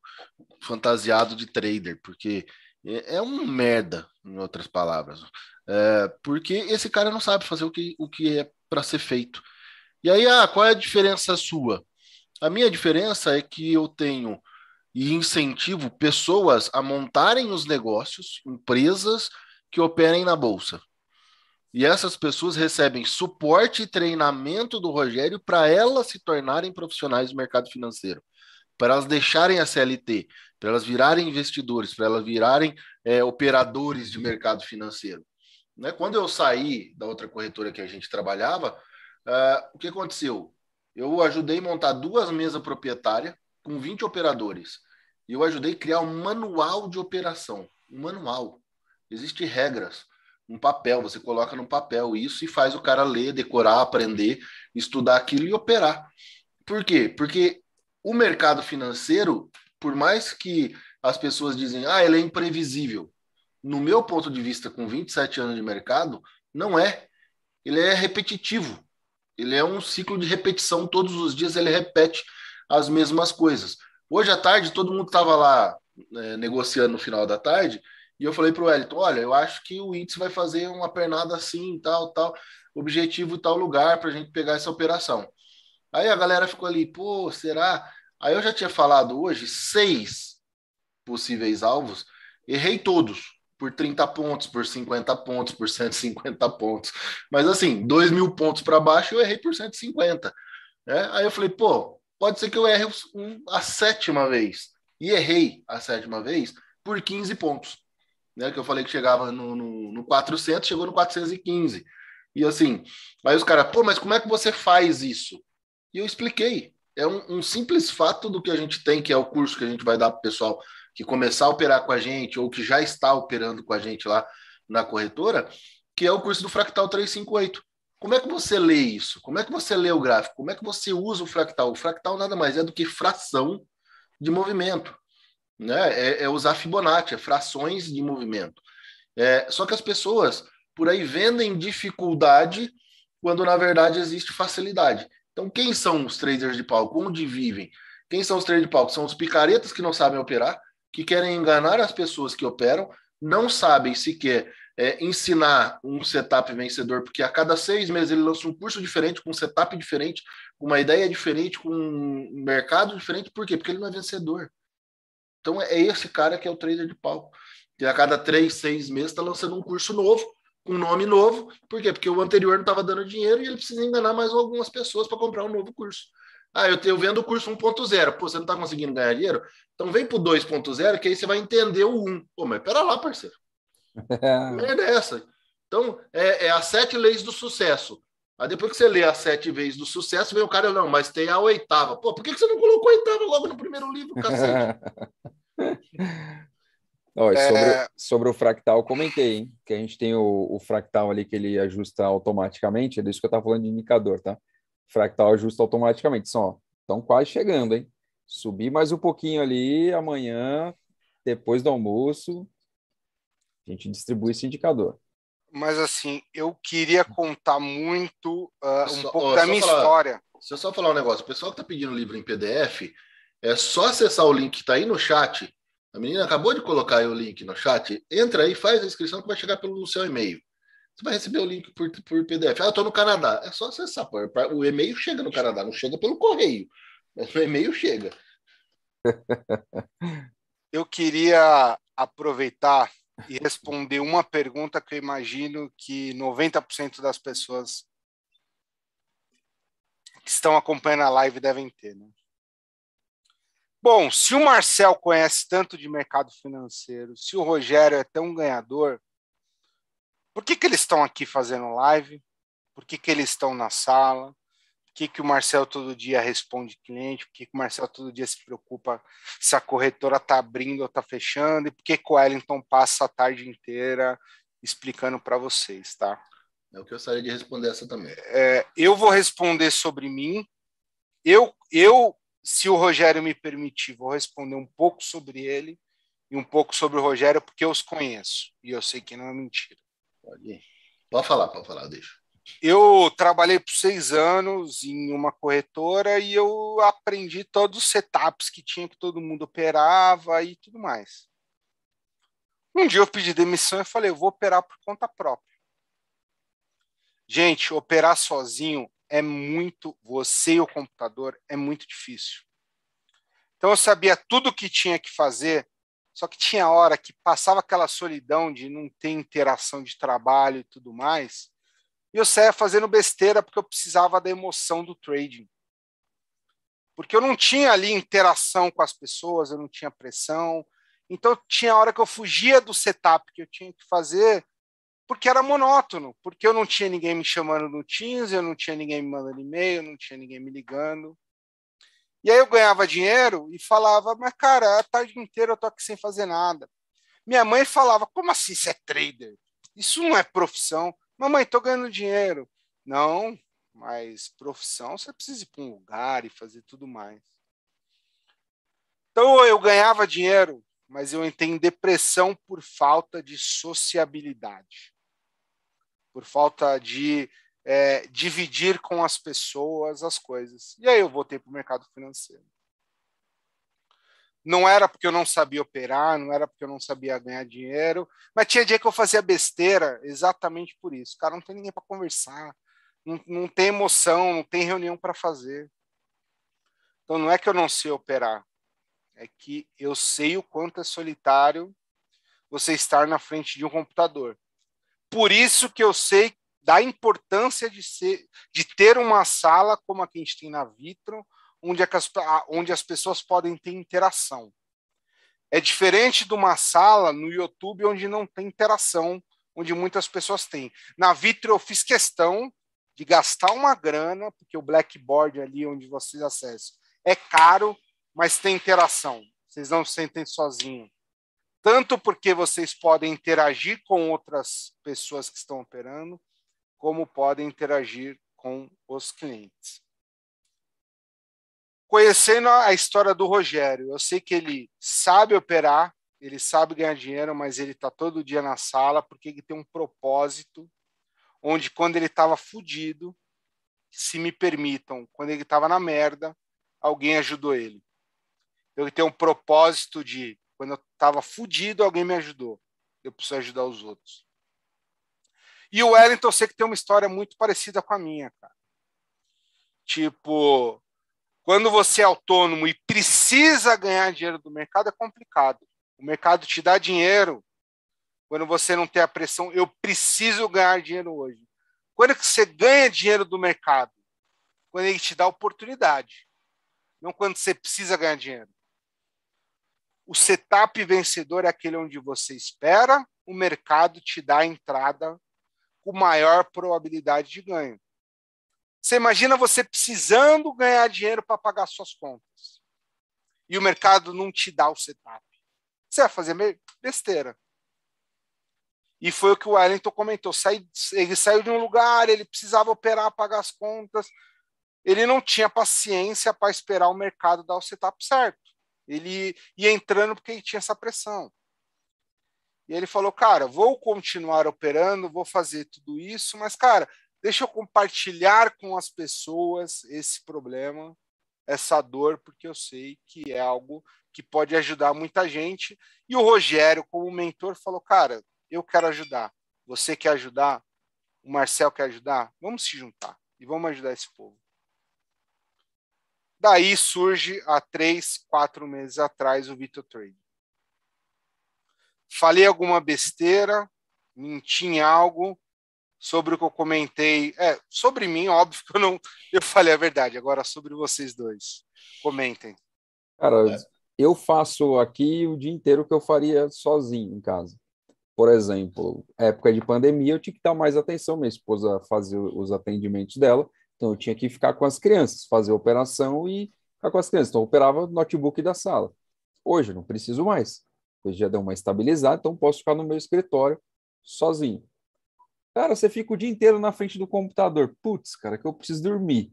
fantasiado de trader, porque é, é um merda, em outras palavras. É, porque esse cara não sabe fazer o que, o que é para ser feito. E aí, ah, qual é a diferença sua? A minha diferença é que eu tenho e incentivo pessoas a montarem os negócios, empresas que operem na bolsa. E essas pessoas recebem suporte e treinamento do Rogério para elas se tornarem profissionais do mercado financeiro, para elas deixarem a CLT, para elas virarem investidores, para elas virarem é, operadores de mercado financeiro. Né? Quando eu saí da outra corretora que a gente trabalhava, uh, o que aconteceu? Eu ajudei a montar duas mesas proprietárias com 20 operadores. E eu ajudei a criar um manual de operação. Um manual. Existem regras. Um papel, você coloca no papel isso e faz o cara ler, decorar, aprender, estudar aquilo e operar. Por quê? Porque o mercado financeiro, por mais que as pessoas dizem, ah, ele é imprevisível no meu ponto de vista, com 27 anos de mercado, não é. Ele é repetitivo. Ele é um ciclo de repetição. Todos os dias ele repete as mesmas coisas. Hoje à tarde, todo mundo estava lá é, negociando no final da tarde, e eu falei para o Wellington: olha, eu acho que o índice vai fazer uma pernada assim, tal, tal, objetivo tal lugar para a gente pegar essa operação. Aí a galera ficou ali, pô, será? Aí eu já tinha falado hoje seis possíveis alvos, errei todos por 30 pontos, por 50 pontos, por 150 pontos. Mas assim, 2 mil pontos para baixo, eu errei por 150. Né? Aí eu falei, pô, pode ser que eu erre a sétima vez. E errei a sétima vez por 15 pontos. Né? Que eu falei que chegava no, no, no 400, chegou no 415. E assim, aí os caras, pô, mas como é que você faz isso? E eu expliquei. É um, um simples fato do que a gente tem, que é o curso que a gente vai dar para o pessoal que começar a operar com a gente ou que já está operando com a gente lá na corretora, que é o curso do Fractal 358. Como é que você lê isso? Como é que você lê o gráfico? Como é que você usa o fractal? O fractal nada mais é do que fração de movimento. Né? É, é usar Fibonacci, é frações de movimento. É, só que as pessoas por aí vendem dificuldade quando na verdade existe facilidade. Então, quem são os traders de palco? Onde vivem? Quem são os traders de palco? São os picaretas que não sabem operar, que querem enganar as pessoas que operam, não sabem sequer é, ensinar um setup vencedor, porque a cada seis meses ele lança um curso diferente, com um setup diferente, com uma ideia diferente, com um mercado diferente. Por quê? Porque ele não é vencedor. Então é, é esse cara que é o trader de palco. E a cada três, seis meses está lançando um curso novo, um nome novo. Por quê? Porque o anterior não estava dando dinheiro e ele precisa enganar mais algumas pessoas para comprar um novo curso. Ah, eu, eu vendo o curso 1.0. Pô, você não está conseguindo ganhar dinheiro? Então vem para o 2.0, que aí você vai entender o 1. Pô, mas pera lá, parceiro. merda é essa? Então, é, é, as sete leis do sucesso. Aí depois que você lê as sete vezes do sucesso, vem o cara, não, mas tem a oitava. Pô, por que, que você não colocou a oitava logo no primeiro livro, cacete? sobre, é... sobre, o fractal, comentei, hein? Que a gente tem o, o, fractal ali que ele ajusta automaticamente, é disso que eu estava falando de indicador, tá? fractal ajusta automaticamente. São assim, estão quase chegando, hein? Subir mais um pouquinho ali, amanhã, depois do almoço, a gente distribui esse indicador. Mas assim, eu queria contar muito uh, um só, pouco ó, da minha falar, história. Deixa eu só falar um negócio. O pessoal que está pedindo livro em PDF, é só acessar o link que está aí no chat. A menina acabou de colocar aí o link no chat. Entra aí, faz a inscrição que vai chegar pelo seu e-mail. Você vai receber o link por, por PDF. Ah, eu tô no Canadá. É só acessar. É o e-mail chega no Canadá, não chega pelo correio. Mas o e-mail chega. Eu queria aproveitar e responder uma pergunta que eu imagino que 90% das pessoas que estão acompanhando a live devem ter. Né? Bom, se o Marcel conhece tanto de mercado financeiro, se o Rogério é tão ganhador, por que, que eles estão aqui fazendo live, por que, que eles estão na sala, por que, que o Marcel todo dia responde cliente, por que, que o Marcel todo dia se preocupa se a corretora está abrindo ou está fechando, e por que, que o Wellington passa a tarde inteira explicando para vocês, tá? É o que eu gostaria de responder essa também. É, eu vou responder sobre mim. Eu, eu, se o Rogério me permitir, vou responder um pouco sobre ele e um pouco sobre o Rogério, porque eu os conheço e eu sei que não é mentira. Pode ir. Pode falar, pode falar, deixa. Eu trabalhei por seis anos em uma corretora e eu aprendi todos os setups que tinha, que todo mundo operava e tudo mais. Um dia eu pedi demissão e falei, eu vou operar por conta própria. Gente, operar sozinho é muito, você e o computador, é muito difícil. Então eu sabia tudo o que tinha que fazer só que tinha hora que passava aquela solidão de não ter interação de trabalho e tudo mais, e eu saía fazendo besteira porque eu precisava da emoção do trading. Porque eu não tinha ali interação com as pessoas, eu não tinha pressão. Então tinha hora que eu fugia do setup que eu tinha que fazer, porque era monótono, porque eu não tinha ninguém me chamando no Teams, eu não tinha ninguém me mandando e-mail, não tinha ninguém me ligando. E aí eu ganhava dinheiro e falava, mas cara, a tarde inteira eu tô aqui sem fazer nada. Minha mãe falava, como assim você é trader? Isso não é profissão. Mamãe, tô ganhando dinheiro. Não, mas profissão você precisa ir para um lugar e fazer tudo mais. Então eu ganhava dinheiro, mas eu entrei em depressão por falta de sociabilidade, por falta de é, dividir com as pessoas as coisas. E aí eu voltei para o mercado financeiro. Não era porque eu não sabia operar, não era porque eu não sabia ganhar dinheiro, mas tinha dia que eu fazia besteira exatamente por isso. Cara, não tem ninguém para conversar, não, não tem emoção, não tem reunião para fazer. Então não é que eu não sei operar, é que eu sei o quanto é solitário você estar na frente de um computador. Por isso que eu sei da importância de, ser, de ter uma sala como a que a gente tem na Vitro, onde, é as, onde as pessoas podem ter interação. É diferente de uma sala no YouTube onde não tem interação, onde muitas pessoas têm. Na Vitro eu fiz questão de gastar uma grana, porque o Blackboard ali onde vocês acessam é caro, mas tem interação. Vocês não se sentem sozinhos. Tanto porque vocês podem interagir com outras pessoas que estão operando, como podem interagir com os clientes. Conhecendo a história do Rogério, eu sei que ele sabe operar, ele sabe ganhar dinheiro, mas ele está todo dia na sala porque ele tem um propósito, onde quando ele estava fudido, se me permitam, quando ele estava na merda, alguém ajudou ele. Ele tem um propósito de quando eu estava fudido, alguém me ajudou. Eu preciso ajudar os outros. E o Wellington, eu sei que tem uma história muito parecida com a minha, cara. Tipo, quando você é autônomo e precisa ganhar dinheiro do mercado, é complicado. O mercado te dá dinheiro quando você não tem a pressão, eu preciso ganhar dinheiro hoje. Quando é que você ganha dinheiro do mercado? Quando ele te dá oportunidade, não quando você precisa ganhar dinheiro. O setup vencedor é aquele onde você espera o mercado te dá a entrada com maior probabilidade de ganho. Você imagina você precisando ganhar dinheiro para pagar suas contas. E o mercado não te dá o setup. Você vai fazer besteira. E foi o que o Wellington comentou. Ele saiu de um lugar, ele precisava operar, pagar as contas. Ele não tinha paciência para esperar o mercado dar o setup certo. Ele ia entrando porque ele tinha essa pressão. E ele falou, cara, vou continuar operando, vou fazer tudo isso, mas, cara, deixa eu compartilhar com as pessoas esse problema, essa dor, porque eu sei que é algo que pode ajudar muita gente. E o Rogério, como mentor, falou, cara, eu quero ajudar. Você quer ajudar? O Marcel quer ajudar? Vamos se juntar e vamos ajudar esse povo. Daí surge, há três, quatro meses atrás, o Vitor Trade falei alguma besteira, menti em algo sobre o que eu comentei. É, sobre mim, óbvio que eu não. Eu falei a verdade. Agora, sobre vocês dois. Comentem. Cara, eu faço aqui o dia inteiro que eu faria sozinho em casa. Por exemplo, época de pandemia, eu tinha que dar mais atenção. Minha esposa fazia os atendimentos dela, então eu tinha que ficar com as crianças, fazer operação e ficar com as crianças. Então eu operava o notebook da sala. Hoje não preciso mais pois já deu uma estabilizada, então posso ficar no meu escritório sozinho. Cara, você fica o dia inteiro na frente do computador. Putz, cara, que eu preciso dormir.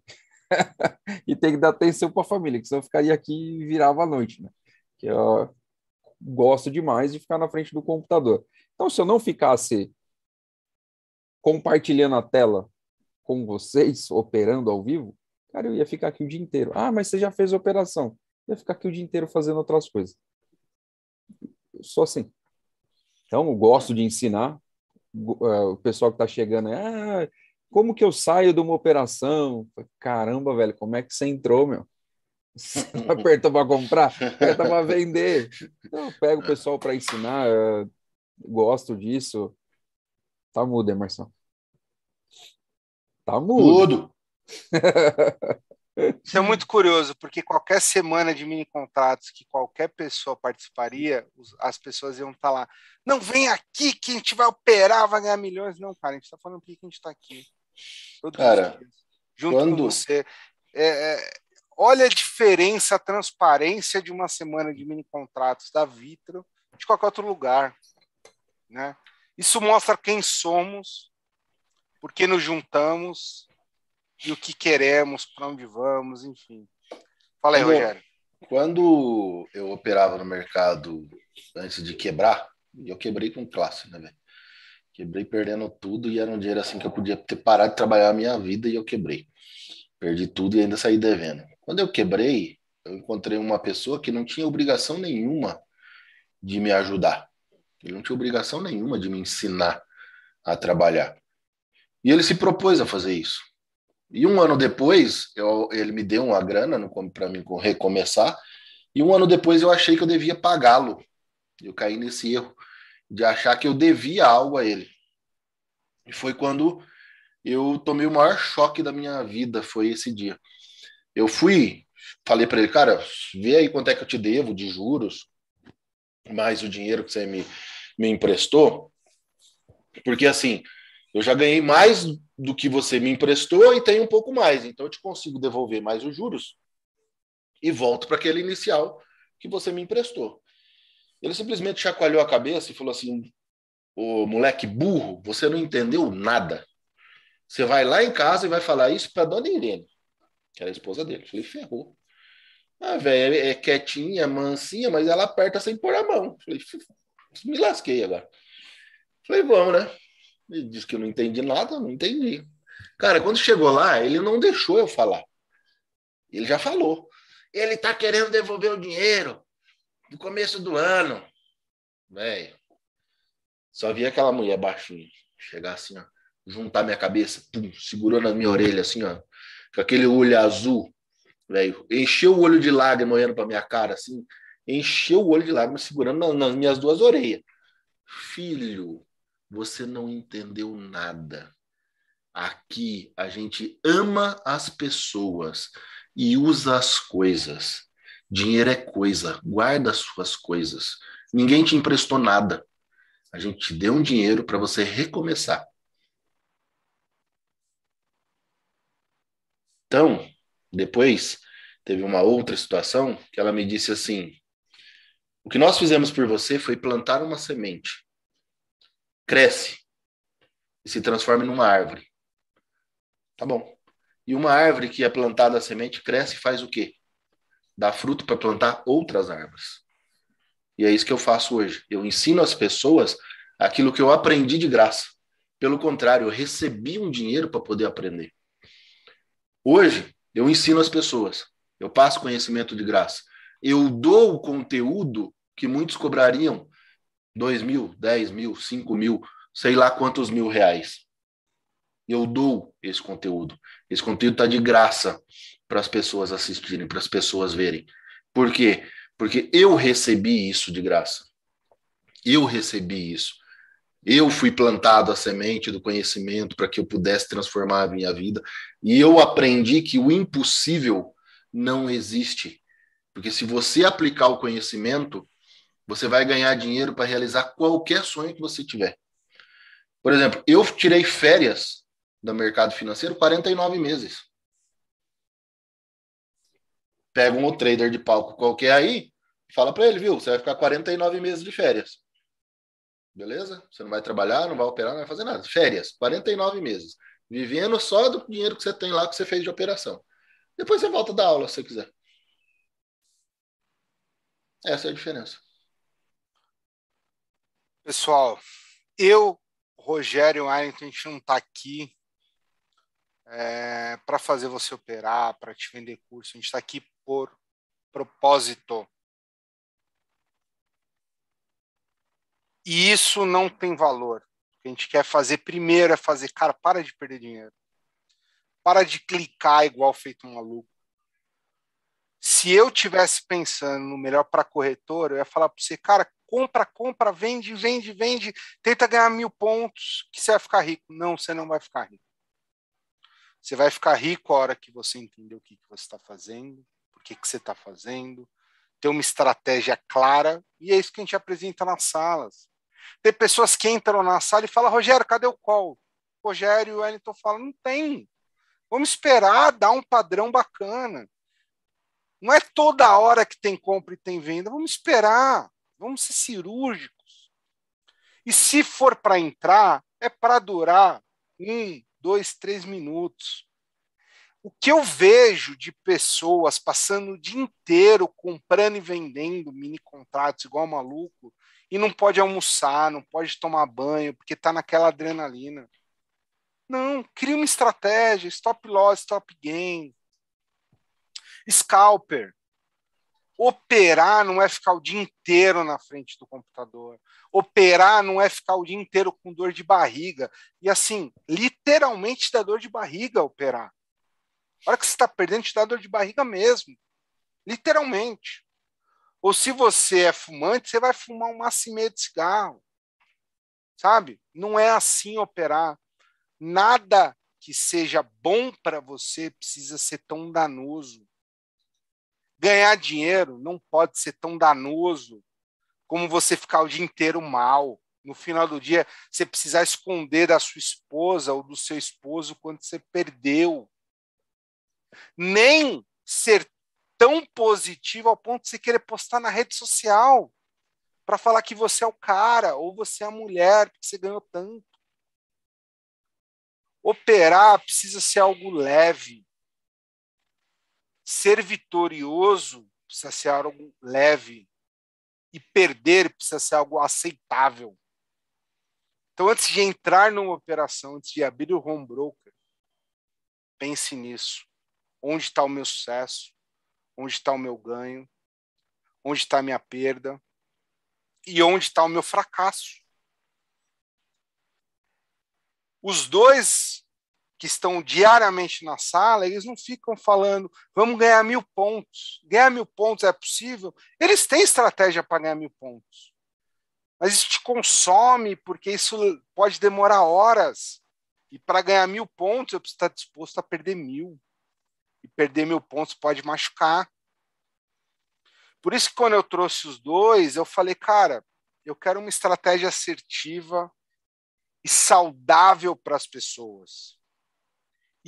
e tem que dar atenção para a família, que senão eu ficaria aqui e virava a noite, né? Que eu gosto demais de ficar na frente do computador. Então, se eu não ficasse compartilhando a tela com vocês, operando ao vivo, cara, eu ia ficar aqui o dia inteiro. Ah, mas você já fez operação. Eu ia ficar aqui o dia inteiro fazendo outras coisas sou assim. Então, eu gosto de ensinar. É, o pessoal que está chegando, ah, como que eu saio de uma operação? Caramba, velho, como é que você entrou, meu? Você apertou para comprar, apertou para vender. Então, eu pego o pessoal para ensinar, é, gosto disso. Tá mudo, Emerson. Tá mudo. Mudo. Isso é muito curioso, porque qualquer semana de mini contratos que qualquer pessoa participaria, as pessoas iam estar tá lá. Não vem aqui que a gente vai operar, vai ganhar milhões. Não, cara, a gente está falando por que a gente está aqui. Todos cara, dias, junto quando... com você. É, é, olha a diferença, a transparência de uma semana de mini contratos da Vitro de qualquer outro lugar. Né? Isso mostra quem somos, por que nos juntamos e o que queremos, para onde vamos, enfim. Fala aí, Bom, Rogério. Quando eu operava no mercado antes de quebrar, eu quebrei com classe, né, velho? Quebrei perdendo tudo e era um dinheiro assim que eu podia ter parado de trabalhar a minha vida e eu quebrei. Perdi tudo e ainda saí devendo. Quando eu quebrei, eu encontrei uma pessoa que não tinha obrigação nenhuma de me ajudar. Ele não tinha obrigação nenhuma de me ensinar a trabalhar. E ele se propôs a fazer isso. E um ano depois, eu, ele me deu uma grana para mim recomeçar, e um ano depois eu achei que eu devia pagá-lo. Eu caí nesse erro de achar que eu devia algo a ele. E foi quando eu tomei o maior choque da minha vida, foi esse dia. Eu fui, falei para ele, cara, vê aí quanto é que eu te devo de juros, mais o dinheiro que você me, me emprestou, porque assim, eu já ganhei mais do que você me emprestou e tenho um pouco mais, então eu te consigo devolver mais os juros e volto para aquele inicial que você me emprestou. Ele simplesmente chacoalhou a cabeça e falou assim: Ô moleque burro, você não entendeu nada. Você vai lá em casa e vai falar isso para dona Irene, que era a esposa dele. Eu falei: ferrou. A ah, velha é, é quietinha, mansinha, mas ela aperta sem pôr a mão. Eu falei: me lasquei agora. Eu falei: vamos, né? Ele disse que não entendi nada, não entendi. Cara, quando chegou lá, ele não deixou eu falar. Ele já falou. Ele está querendo devolver o dinheiro no começo do ano. Velho. Só vi aquela mulher baixinha chegar assim, ó, juntar minha cabeça, pum, segurou na minha orelha assim, ó, com aquele olho azul, velho. Encheu o olho de lágrima olhando para minha cara assim, encheu o olho de lágrima segurando nas minhas duas orelhas. Filho, você não entendeu nada. Aqui a gente ama as pessoas e usa as coisas. Dinheiro é coisa, guarda as suas coisas. Ninguém te emprestou nada. A gente te deu um dinheiro para você recomeçar. Então, depois teve uma outra situação que ela me disse assim: o que nós fizemos por você foi plantar uma semente cresce e se transforma numa árvore. Tá bom. E uma árvore que é plantada a semente cresce e faz o quê? Dá fruto para plantar outras árvores. E é isso que eu faço hoje. Eu ensino as pessoas aquilo que eu aprendi de graça. Pelo contrário, eu recebi um dinheiro para poder aprender. Hoje, eu ensino as pessoas. Eu passo conhecimento de graça. Eu dou o conteúdo que muitos cobrariam dois mil, dez mil, cinco mil, sei lá quantos mil reais. Eu dou esse conteúdo. Esse conteúdo está de graça para as pessoas assistirem, para as pessoas verem. Por quê? Porque eu recebi isso de graça. Eu recebi isso. Eu fui plantado a semente do conhecimento para que eu pudesse transformar a minha vida. E eu aprendi que o impossível não existe. Porque se você aplicar o conhecimento, você vai ganhar dinheiro para realizar qualquer sonho que você tiver. Por exemplo, eu tirei férias do mercado financeiro 49 meses. Pega um trader de palco qualquer aí, fala para ele, viu? Você vai ficar 49 meses de férias. Beleza? Você não vai trabalhar, não vai operar, não vai fazer nada. Férias, 49 meses. Vivendo só do dinheiro que você tem lá que você fez de operação. Depois você volta da aula se você quiser. Essa é a diferença. Pessoal, eu, Rogério Arrington, a gente não está aqui é, para fazer você operar, para te vender curso. A gente está aqui por propósito. E isso não tem valor. O que a gente quer fazer primeiro é fazer, cara, para de perder dinheiro. Para de clicar igual feito um maluco. Se eu tivesse pensando no melhor para corretor, eu ia falar para você, cara, compra, compra, vende, vende, vende, tenta ganhar mil pontos, que você vai ficar rico. Não, você não vai ficar rico. Você vai ficar rico a hora que você entender o que, que você está fazendo, por que, que você está fazendo, ter uma estratégia clara, e é isso que a gente apresenta nas salas. Tem pessoas que entram na sala e falam, Rogério, cadê o call? O Rogério e o Wellington falam, não tem. Vamos esperar dar um padrão bacana. Não é toda hora que tem compra e tem venda, vamos esperar. Vamos ser cirúrgicos. E se for para entrar, é para durar um, dois, três minutos. O que eu vejo de pessoas passando o dia inteiro comprando e vendendo mini contratos igual maluco e não pode almoçar, não pode tomar banho porque está naquela adrenalina. Não, cria uma estratégia, stop loss, stop gain. Scalper, Operar não é ficar o dia inteiro na frente do computador. Operar não é ficar o dia inteiro com dor de barriga. E assim, literalmente dá dor de barriga operar. A hora que você está perdendo, te dá dor de barriga mesmo. Literalmente. Ou se você é fumante, você vai fumar um maço e meio de cigarro. Sabe? Não é assim operar. Nada que seja bom para você precisa ser tão danoso ganhar dinheiro não pode ser tão danoso como você ficar o dia inteiro mal. No final do dia, você precisar esconder da sua esposa ou do seu esposo quanto você perdeu. Nem ser tão positivo ao ponto de você querer postar na rede social para falar que você é o cara ou você é a mulher, porque você ganhou tanto. Operar precisa ser algo leve, Ser vitorioso precisa ser algo leve e perder precisa ser algo aceitável. Então, antes de entrar numa operação, antes de abrir o home broker, pense nisso. Onde está o meu sucesso? Onde está o meu ganho? Onde está a minha perda? E onde está o meu fracasso? Os dois que estão diariamente na sala, eles não ficam falando, vamos ganhar mil pontos. Ganhar mil pontos é possível? Eles têm estratégia para ganhar mil pontos. Mas isso te consome, porque isso pode demorar horas. E para ganhar mil pontos, eu preciso estar disposto a perder mil. E perder mil pontos pode machucar. Por isso que quando eu trouxe os dois, eu falei, cara, eu quero uma estratégia assertiva e saudável para as pessoas.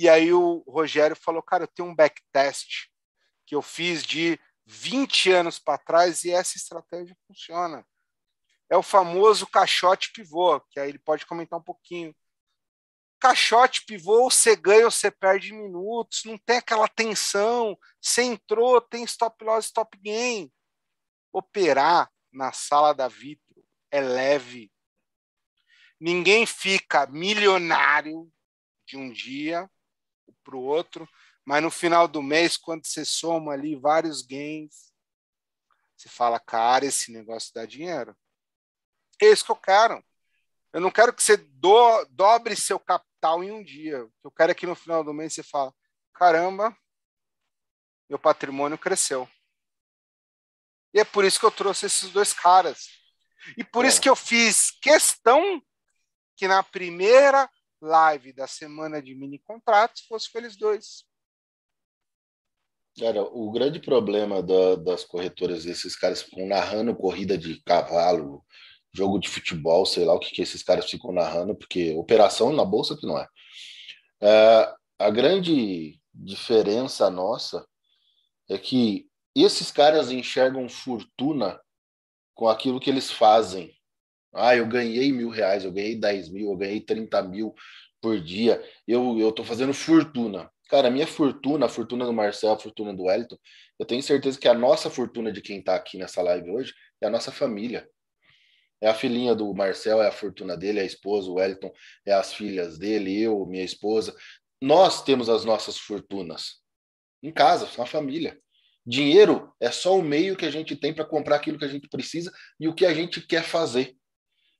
E aí o Rogério falou, cara, eu tenho um backtest que eu fiz de 20 anos para trás e essa estratégia funciona. É o famoso caixote pivô, que aí ele pode comentar um pouquinho. Caixote pivô, você ganha ou você perde minutos, não tem aquela tensão, você entrou, tem stop loss, stop gain. Operar na sala da Vitro é leve. Ninguém fica milionário de um dia para o outro, mas no final do mês, quando você soma ali vários gains, você fala, cara, esse negócio dá dinheiro. É isso que eu quero. Eu não quero que você do, dobre seu capital em um dia. Eu quero é que no final do mês você fala, caramba, meu patrimônio cresceu. E é por isso que eu trouxe esses dois caras. E por é. isso que eu fiz questão que na primeira live da semana de mini contratos fosse com eles dois. Cara, o grande problema da, das corretoras, esses caras ficam narrando corrida de cavalo, jogo de futebol, sei lá o que, que esses caras ficam narrando, porque operação na bolsa que não é. é a grande diferença nossa é que esses caras enxergam fortuna com aquilo que eles fazem ah, eu ganhei mil reais, eu ganhei 10 mil, eu ganhei 30 mil por dia, eu, eu tô fazendo fortuna. Cara, a minha fortuna, a fortuna do Marcel, a fortuna do Wellington, eu tenho certeza que é a nossa fortuna de quem tá aqui nessa live hoje é a nossa família. É a filhinha do Marcel, é a fortuna dele, é a esposa, o Wellington, é as filhas dele, eu, minha esposa. Nós temos as nossas fortunas em casa, na família. Dinheiro é só o meio que a gente tem para comprar aquilo que a gente precisa e o que a gente quer fazer.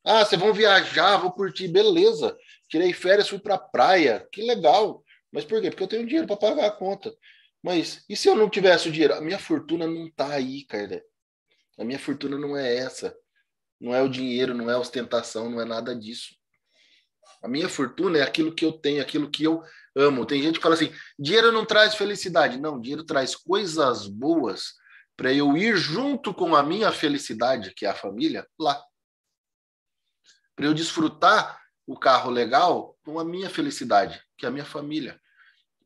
Ah, vocês vão viajar, vou curtir, beleza. Tirei férias, fui para a praia, que legal. Mas por quê? Porque eu tenho dinheiro para pagar a conta. Mas e se eu não tivesse o dinheiro? A minha fortuna não está aí, cara. A minha fortuna não é essa. Não é o dinheiro, não é ostentação, não é nada disso. A minha fortuna é aquilo que eu tenho, aquilo que eu amo. Tem gente que fala assim: dinheiro não traz felicidade. Não, dinheiro traz coisas boas para eu ir junto com a minha felicidade, que é a família, lá para eu desfrutar o carro legal com a minha felicidade, que é a minha família.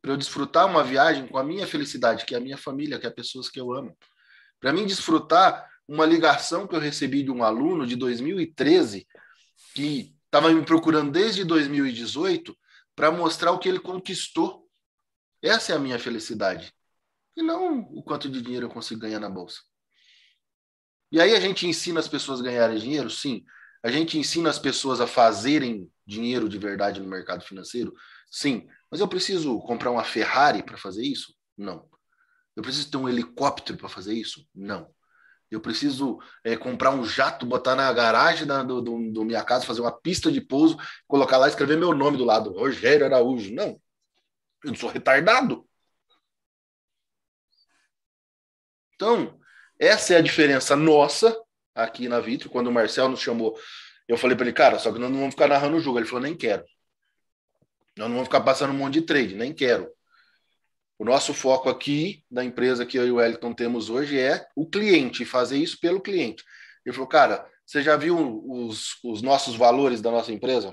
Para eu desfrutar uma viagem com a minha felicidade, que é a minha família, que é as pessoas que eu amo. Para mim desfrutar uma ligação que eu recebi de um aluno de 2013 que estava me procurando desde 2018 para mostrar o que ele conquistou. Essa é a minha felicidade. E não o quanto de dinheiro eu consigo ganhar na bolsa. E aí a gente ensina as pessoas a ganharem dinheiro? Sim. A gente ensina as pessoas a fazerem dinheiro de verdade no mercado financeiro? Sim. Mas eu preciso comprar uma Ferrari para fazer isso? Não. Eu preciso ter um helicóptero para fazer isso? Não. Eu preciso é, comprar um jato, botar na garagem da, do, do, do, minha casa, fazer uma pista de pouso, colocar lá e escrever meu nome do lado, Rogério Araújo. Não. Eu não sou retardado. Então, essa é a diferença nossa aqui na Vitro, quando o Marcel nos chamou, eu falei para ele, cara, só que nós não vamos ficar narrando o jogo. Ele falou, nem quero. Nós não vamos ficar passando um monte de trade, nem quero. O nosso foco aqui, da empresa que eu e o Wellington temos hoje, é o cliente, fazer isso pelo cliente. Ele falou, cara, você já viu os, os nossos valores da nossa empresa?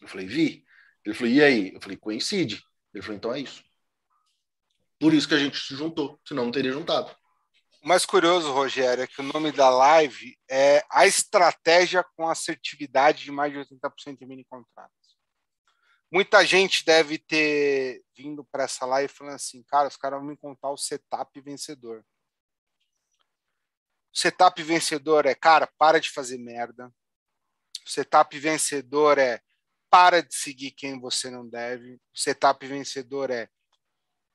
Eu falei, vi. Ele falou, e aí? Eu falei, coincide. Ele falou, então é isso. Por isso que a gente se juntou, senão não teria juntado. O mais curioso, Rogério, é que o nome da live é A Estratégia com Assertividade de Mais de 80% em Mini Contratos. Muita gente deve ter vindo para essa live falando assim, cara, os caras vão me contar o setup vencedor. O setup vencedor é, cara, para de fazer merda. O setup vencedor é para de seguir quem você não deve. O setup vencedor é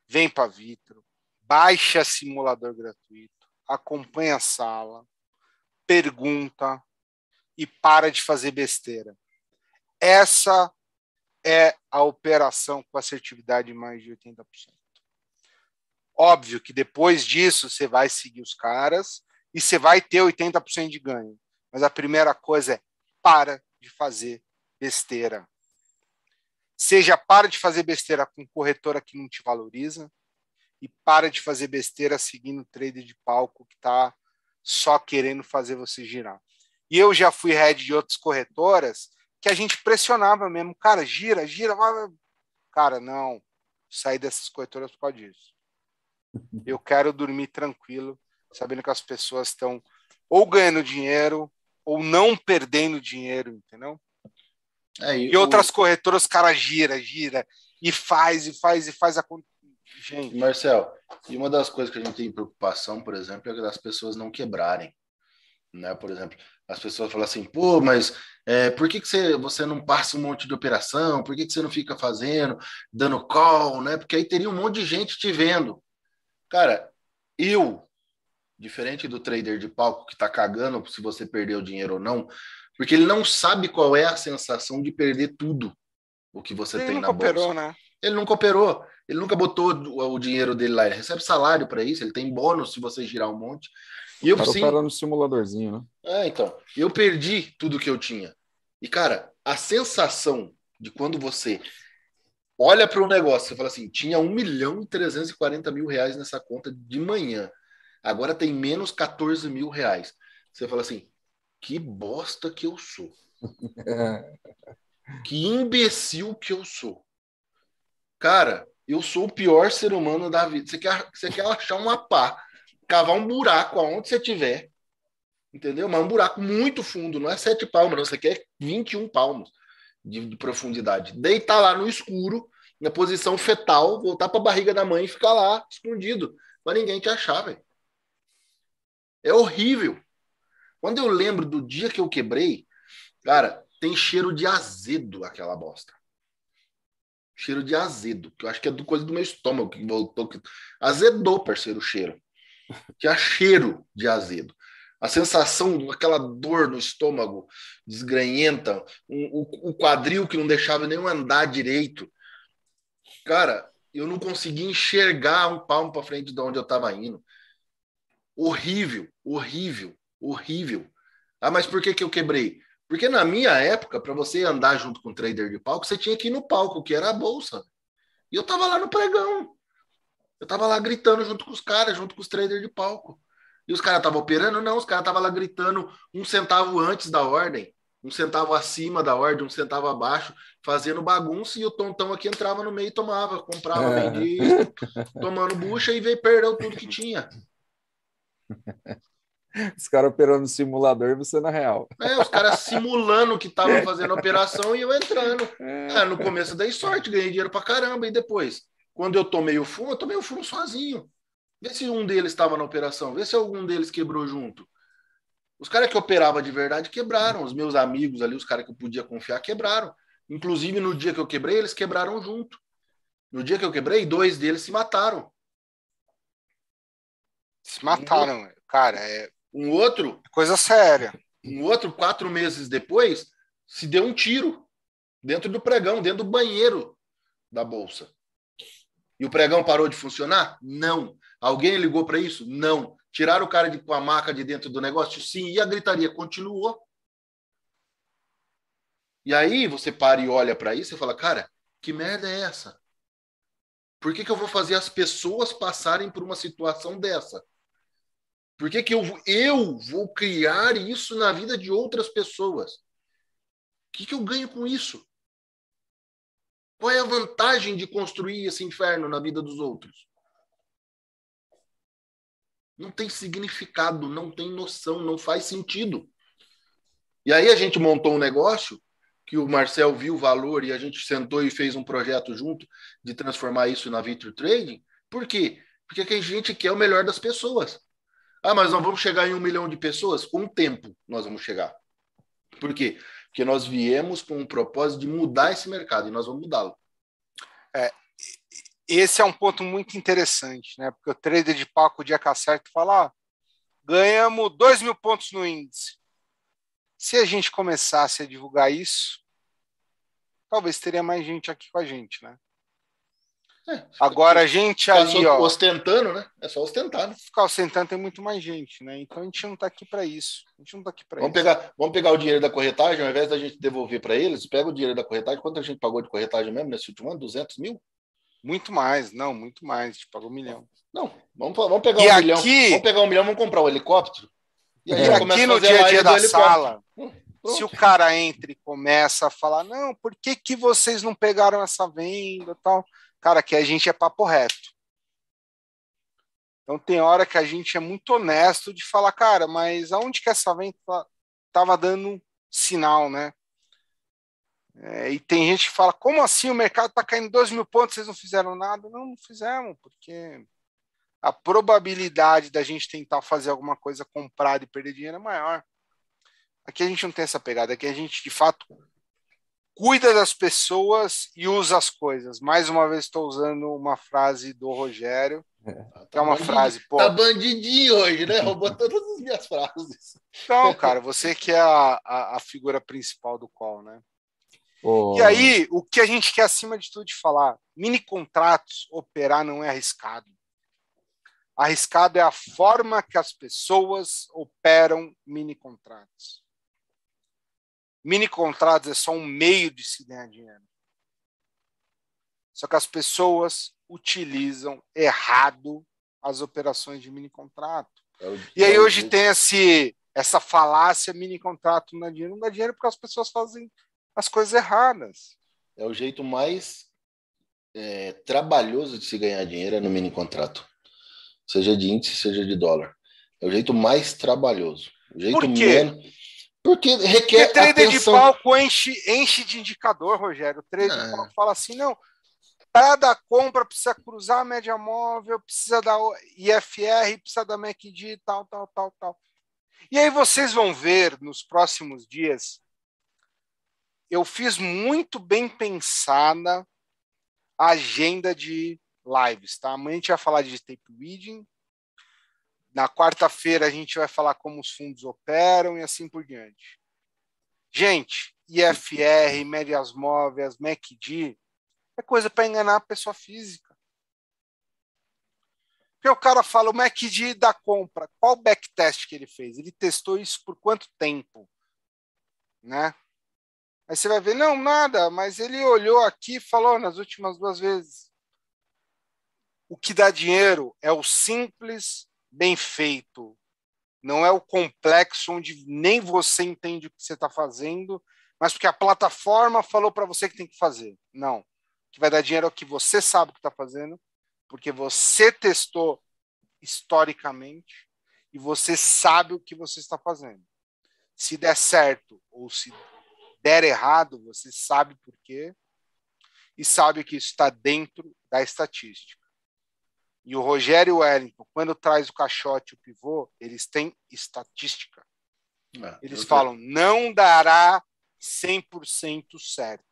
vem para vitro, baixa simulador gratuito acompanha a sala, pergunta e para de fazer besteira. Essa é a operação com assertividade mais de 80%. Óbvio que depois disso você vai seguir os caras e você vai ter 80% de ganho. Mas a primeira coisa é para de fazer besteira. Seja para de fazer besteira com corretora que não te valoriza, e para de fazer besteira seguindo o trader de palco que está só querendo fazer você girar. E eu já fui head de outras corretoras que a gente pressionava mesmo, cara, gira, gira, cara, não, saí dessas corretoras por causa disso. Eu quero dormir tranquilo, sabendo que as pessoas estão ou ganhando dinheiro ou não perdendo dinheiro, entendeu? É, e, e outras o... corretoras, cara, gira, gira e faz e faz e faz acontecer Gente. Marcel, e uma das coisas que a gente tem preocupação, por exemplo, é das pessoas não quebrarem. Né? Por exemplo, as pessoas falam assim, pô, mas é, por que, que você, você não passa um monte de operação? Por que, que você não fica fazendo, dando call, né? Porque aí teria um monte de gente te vendo. Cara, eu, diferente do trader de palco que tá cagando se você perdeu dinheiro ou não, porque ele não sabe qual é a sensação de perder tudo o que você ele tem na bolsa. né? Ele nunca operou, ele nunca botou o dinheiro dele lá. Ele recebe salário para isso, ele tem bônus se você girar um monte. E eu sim... opera no simuladorzinho, né? É, então. Eu perdi tudo que eu tinha. E, cara, a sensação de quando você olha para um negócio e fala assim: tinha 1 milhão e 340 mil reais nessa conta de manhã, agora tem menos 14 mil reais. Você fala assim: que bosta que eu sou. que imbecil que eu sou. Cara, eu sou o pior ser humano da vida. Você quer, você quer achar uma pá, cavar um buraco aonde você tiver, entendeu? Mas um buraco muito fundo, não é sete palmos, não. Você quer 21 palmos de, de profundidade. Deitar lá no escuro, na posição fetal, voltar para a barriga da mãe e ficar lá, escondido, para ninguém te achar, velho. É horrível. Quando eu lembro do dia que eu quebrei, cara, tem cheiro de azedo aquela bosta. Cheiro de azedo, que eu acho que é do, coisa do meu estômago que voltou. Que... Azedou, parceiro, o cheiro. Tinha é cheiro de azedo. A sensação, aquela dor no estômago, desgranhenta, o, o quadril que não deixava nem andar direito. Cara, eu não conseguia enxergar um palmo para frente de onde eu estava indo. Horrível, horrível, horrível. Ah, mas por que, que eu quebrei? Porque na minha época, para você andar junto com um trader de palco, você tinha que ir no palco, que era a bolsa. E eu tava lá no pregão. Eu tava lá gritando junto com os caras, junto com os traders de palco. E os caras estavam operando? Não, os caras estavam lá gritando um centavo antes da ordem, um centavo acima da ordem, um centavo abaixo, fazendo bagunça e o tontão aqui entrava no meio e tomava, comprava, vendia, é. tomando bucha e veio perdeu tudo que tinha. Os caras operando no simulador e você na real. É, os caras simulando que estavam fazendo a operação e eu entrando. É, ah, no começo dei sorte, ganhei dinheiro pra caramba. E depois, quando eu tomei o fumo, eu tomei o fumo sozinho. Vê se um deles estava na operação, vê se algum deles quebrou junto. Os caras que operavam de verdade quebraram. Os meus amigos ali, os caras que eu podia confiar, quebraram. Inclusive, no dia que eu quebrei, eles quebraram junto. No dia que eu quebrei, dois deles se mataram. Se mataram, hum. cara. É, um outro. É coisa séria. Um outro, quatro meses depois, se deu um tiro dentro do pregão, dentro do banheiro da bolsa. E o pregão parou de funcionar? Não. Alguém ligou para isso? Não. Tiraram o cara de, com a maca de dentro do negócio? Sim. E a gritaria continuou. E aí você para e olha para isso e fala, cara, que merda é essa? Por que, que eu vou fazer as pessoas passarem por uma situação dessa? Por que, que eu, eu vou criar isso na vida de outras pessoas? O que, que eu ganho com isso? Qual é a vantagem de construir esse inferno na vida dos outros? Não tem significado, não tem noção, não faz sentido. E aí a gente montou um negócio que o Marcel viu o valor e a gente sentou e fez um projeto junto de transformar isso na Vitro Trading. Por quê? Porque a gente quer é o melhor das pessoas. Ah, mas nós vamos chegar em um milhão de pessoas? Com o tempo nós vamos chegar. Por quê? Porque nós viemos com o propósito de mudar esse mercado e nós vamos mudá-lo. É, esse é um ponto muito interessante, né? Porque o trader de palco dia certo fala: ah, ganhamos 2 mil pontos no índice. Se a gente começasse a divulgar isso, talvez teria mais gente aqui com a gente, né? É, Agora, a tipo, gente ali. Ó, ostentando, né? É só ostentar. Né? Ficar ostentando tem muito mais gente, né? Então a gente não está aqui para isso. A gente não está aqui para isso. Pegar, vamos pegar o dinheiro da corretagem, ao invés da gente devolver para eles, pega o dinheiro da corretagem. Quanto a gente pagou de corretagem mesmo nesse último ano? 200 mil? Muito mais, não, muito mais. A gente pagou um milhão. Não, vamos, vamos pegar e um aqui... milhão. Vamos pegar um milhão, vamos comprar um helicóptero. E, aí, e aqui no dia a dia da sala. Pronto. Se o cara entra e começa a falar, não, por que, que vocês não pegaram essa venda tal? Cara, aqui a gente é papo reto. Então tem hora que a gente é muito honesto de falar, cara, mas aonde que essa venda tá, tava dando sinal, né? É, e tem gente que fala, como assim o mercado está caindo 2 mil pontos, vocês não fizeram nada? Não, não fizemos, porque a probabilidade da gente tentar fazer alguma coisa comprada e perder dinheiro é maior. Aqui a gente não tem essa pegada, aqui a gente de fato cuida das pessoas e usa as coisas. Mais uma vez estou usando uma frase do Rogério, é, ah, tá que é uma frase. Pô, tá bandidinho hoje, né? Roubou todas as minhas frases. Então, cara, você que é a, a, a figura principal do qual, né? Oh. E aí, o que a gente quer, acima de tudo, de falar: mini contratos, operar não é arriscado. Arriscado é a forma que as pessoas operam mini contratos. Mini contratos é só um meio de se ganhar dinheiro. Só que as pessoas utilizam errado as operações de mini contrato. É e aí é hoje tem esse, essa falácia mini contrato não dá dinheiro, não dá dinheiro porque as pessoas fazem as coisas erradas. É o jeito mais é, trabalhoso de se ganhar dinheiro é no mini contrato, seja de índice, seja de dólar. É o jeito mais trabalhoso. O jeito Por quê? Menos... Porque requer. Porque trader atenção. de palco enche, enche de indicador, Rogério. O trader é. de palco fala assim: não, para dar compra precisa cruzar a média móvel, precisa da IFR, precisa da MACD, tal, tal, tal, tal. E aí vocês vão ver nos próximos dias. Eu fiz muito bem pensada a agenda de lives, tá? Amanhã a gente vai falar de tape reading, na quarta-feira a gente vai falar como os fundos operam e assim por diante. Gente, IFR, médias móveis, MACD, é coisa para enganar a pessoa física. Porque o cara fala o MACD da compra. Qual backtest que ele fez? Ele testou isso por quanto tempo? Né? Aí você vai ver, não, nada, mas ele olhou aqui e falou nas últimas duas vezes. O que dá dinheiro é o simples bem feito. Não é o complexo onde nem você entende o que você está fazendo, mas porque a plataforma falou para você que tem que fazer. Não. O que vai dar dinheiro é o que você sabe que está fazendo, porque você testou historicamente e você sabe o que você está fazendo. Se der certo ou se der errado, você sabe por quê e sabe que isso está dentro da estatística e o Rogério Wellington, quando traz o caixote o pivô, eles têm estatística. Ah, eles falam, não dará 100% certo,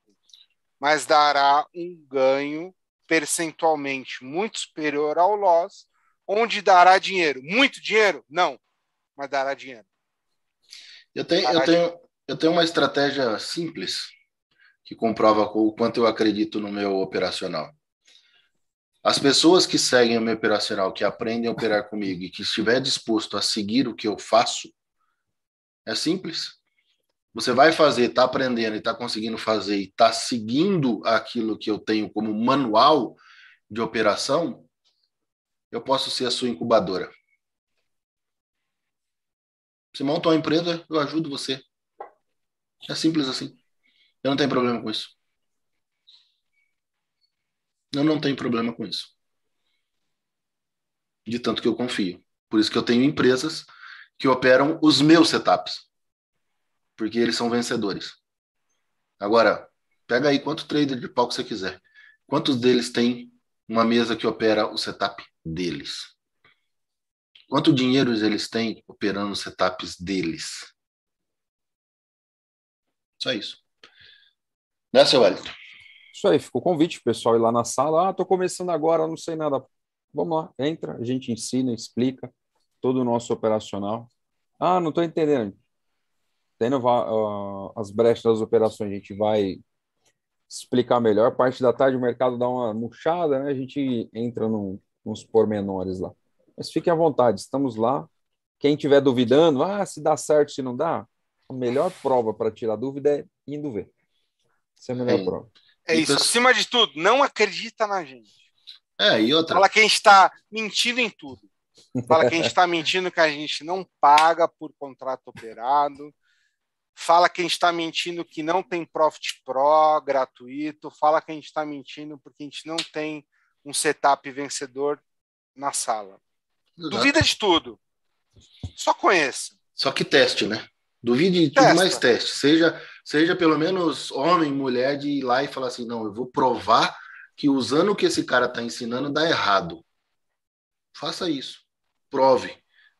mas dará um ganho percentualmente muito superior ao loss, onde dará dinheiro. Muito dinheiro? Não, mas dará dinheiro. Eu tenho, dará eu dinheiro. tenho, eu tenho uma estratégia simples que comprova o quanto eu acredito no meu operacional. As pessoas que seguem o meu operacional, que aprendem a operar comigo e que estiver disposto a seguir o que eu faço, é simples. Você vai fazer, está aprendendo e está conseguindo fazer e está seguindo aquilo que eu tenho como manual de operação, eu posso ser a sua incubadora. Você monta uma empresa, eu ajudo você. É simples assim. Eu não tenho problema com isso. Eu não tenho problema com isso. De tanto que eu confio. Por isso que eu tenho empresas que operam os meus setups. Porque eles são vencedores. Agora, pega aí quanto trader de pau que você quiser. Quantos deles têm uma mesa que opera o setup deles? Quanto dinheiro eles têm operando os setups deles? Só isso. Né, seu Wellington? Isso aí, ficou o convite, pessoal ir lá na sala, ah, estou começando agora, não sei nada. Vamos lá, entra, a gente ensina, explica todo o nosso operacional. Ah, não estou entendendo. Tendo uh, as brechas das operações, a gente vai explicar melhor. Parte da tarde o mercado dá uma murchada, né? A gente entra num, nos pormenores lá. Mas fiquem à vontade, estamos lá. Quem estiver duvidando, ah, se dá certo, se não dá, a melhor prova para tirar dúvida é indo ver. Essa é a melhor é. prova. É então, isso. Acima de tudo, não acredita na gente. É, e outra. Fala que a gente está mentindo em tudo. Fala que a gente está mentindo que a gente não paga por contrato operado. Fala que a gente está mentindo que não tem Profit Pro gratuito. Fala que a gente está mentindo porque a gente não tem um setup vencedor na sala. Exato. Duvida de tudo. Só conheça. Só que teste, né? Duvide de tudo Testa. mais teste. Seja, seja pelo menos homem, mulher, de ir lá e falar assim: não, eu vou provar que usando o que esse cara está ensinando dá errado. Faça isso. Prove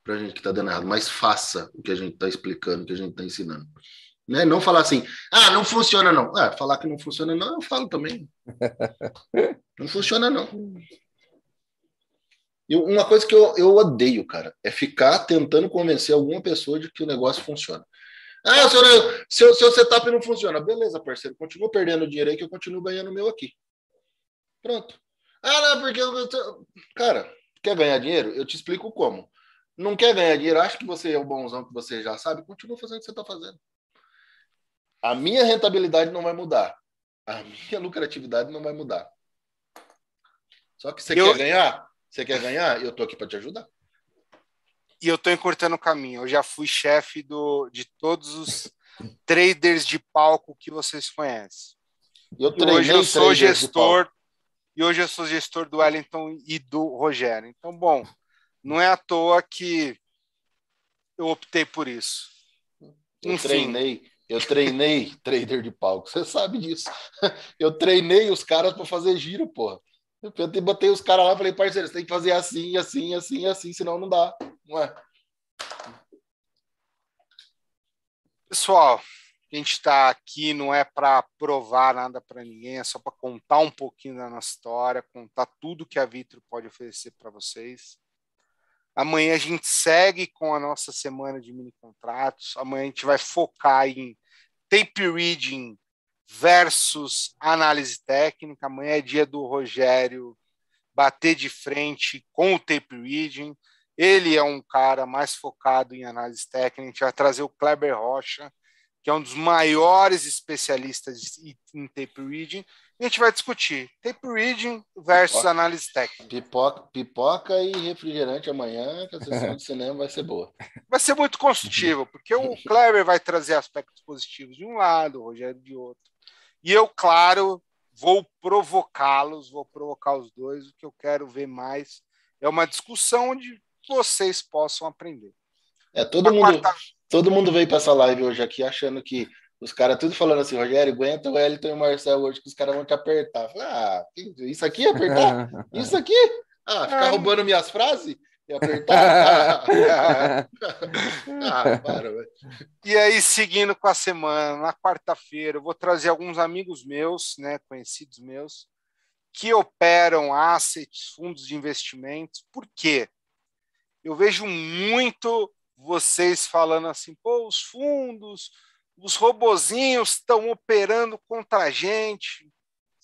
para a gente que está dando errado, mas faça o que a gente está explicando, o que a gente está ensinando. Né? Não falar assim, ah, não funciona não. Ah, falar que não funciona não, eu falo também. não funciona não. E uma coisa que eu, eu odeio, cara, é ficar tentando convencer alguma pessoa de que o negócio funciona. Ah, seu, seu, é- seu setup não funciona. Beleza, parceiro, continua perdendo dinheiro aí que eu continuo ganhando o meu aqui. Pronto. Ah, não, porque eu. Tô... Cara, quer ganhar dinheiro? Eu te explico como. Não quer ganhar dinheiro? Acho que você é o bonzão que você já sabe? Continua fazendo o que você está fazendo. A minha rentabilidade não vai mudar. A minha lucratividade não vai mudar. Só que você eu... quer ganhar? Você quer ganhar? Eu tô aqui para te ajudar e eu estou encurtando o caminho. Eu já fui chefe do, de todos os traders de palco que vocês conhecem. Eu hoje eu sou gestor e hoje eu sou gestor do Wellington e do Rogério. Então, bom, não é à toa que eu optei por isso. Eu Enfim. treinei, eu treinei trader de palco, você sabe disso. Eu treinei os caras para fazer giro, porra. Eu botei os caras lá e falei, parceiro, você tem que fazer assim, assim, assim, assim, senão não dá. Não é? Pessoal, a gente está aqui não é para provar nada para ninguém, é só para contar um pouquinho da nossa história, contar tudo que a Vitro pode oferecer para vocês. Amanhã a gente segue com a nossa semana de mini contratos. Amanhã a gente vai focar em tape reading versus análise técnica. Amanhã é dia do Rogério bater de frente com o tape reading. Ele é um cara mais focado em análise técnica. A gente vai trazer o Kleber Rocha, que é um dos maiores especialistas em tape reading. E a gente vai discutir tape reading versus pipoca. análise técnica. Pipoca, pipoca e refrigerante amanhã, que a sessão de cinema vai ser boa. Vai ser muito construtiva, porque o Kleber vai trazer aspectos positivos de um lado, o Rogério de outro. E eu, claro, vou provocá-los, vou provocar os dois. O que eu quero ver mais é uma discussão onde vocês possam aprender. É, todo, mundo, quarta... todo mundo veio para essa live hoje aqui achando que os caras tudo falando assim, Rogério, aguenta o Wellington e o Marcel hoje que os caras vão te apertar. Falei, ah, isso aqui é apertar? Isso aqui? Ah, ficar é. roubando minhas frases? e apertar. ah, para, e aí, seguindo com a semana, na quarta-feira, eu vou trazer alguns amigos meus, né, conhecidos meus, que operam assets, fundos de investimentos. Por quê? Eu vejo muito vocês falando assim, pô, os fundos, os robozinhos estão operando contra a gente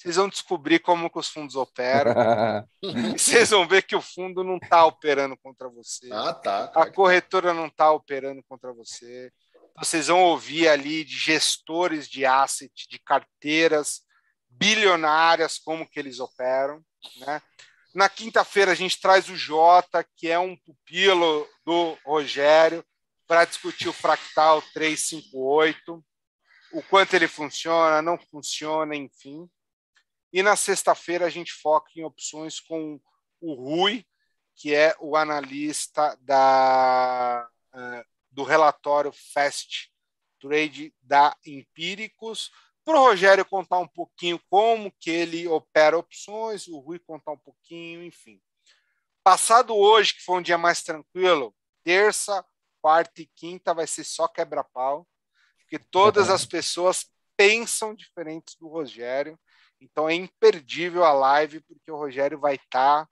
vocês vão descobrir como que os fundos operam. vocês vão ver que o fundo não está operando contra você. Ah, tá. A corretora não está operando contra você. Vocês vão ouvir ali de gestores de asset, de carteiras bilionárias, como que eles operam. Né? Na quinta-feira a gente traz o Jota, que é um pupilo do Rogério, para discutir o fractal 358, o quanto ele funciona, não funciona, enfim. E na sexta-feira a gente foca em opções com o Rui, que é o analista da, uh, do relatório Fast Trade da Empíricos. Para o Rogério contar um pouquinho como que ele opera opções, o Rui contar um pouquinho, enfim. Passado hoje, que foi um dia mais tranquilo, terça, quarta e quinta vai ser só quebra-pau, porque tá todas as pessoas pensam diferentes do Rogério. Então é imperdível a live, porque o Rogério vai estar. Tá...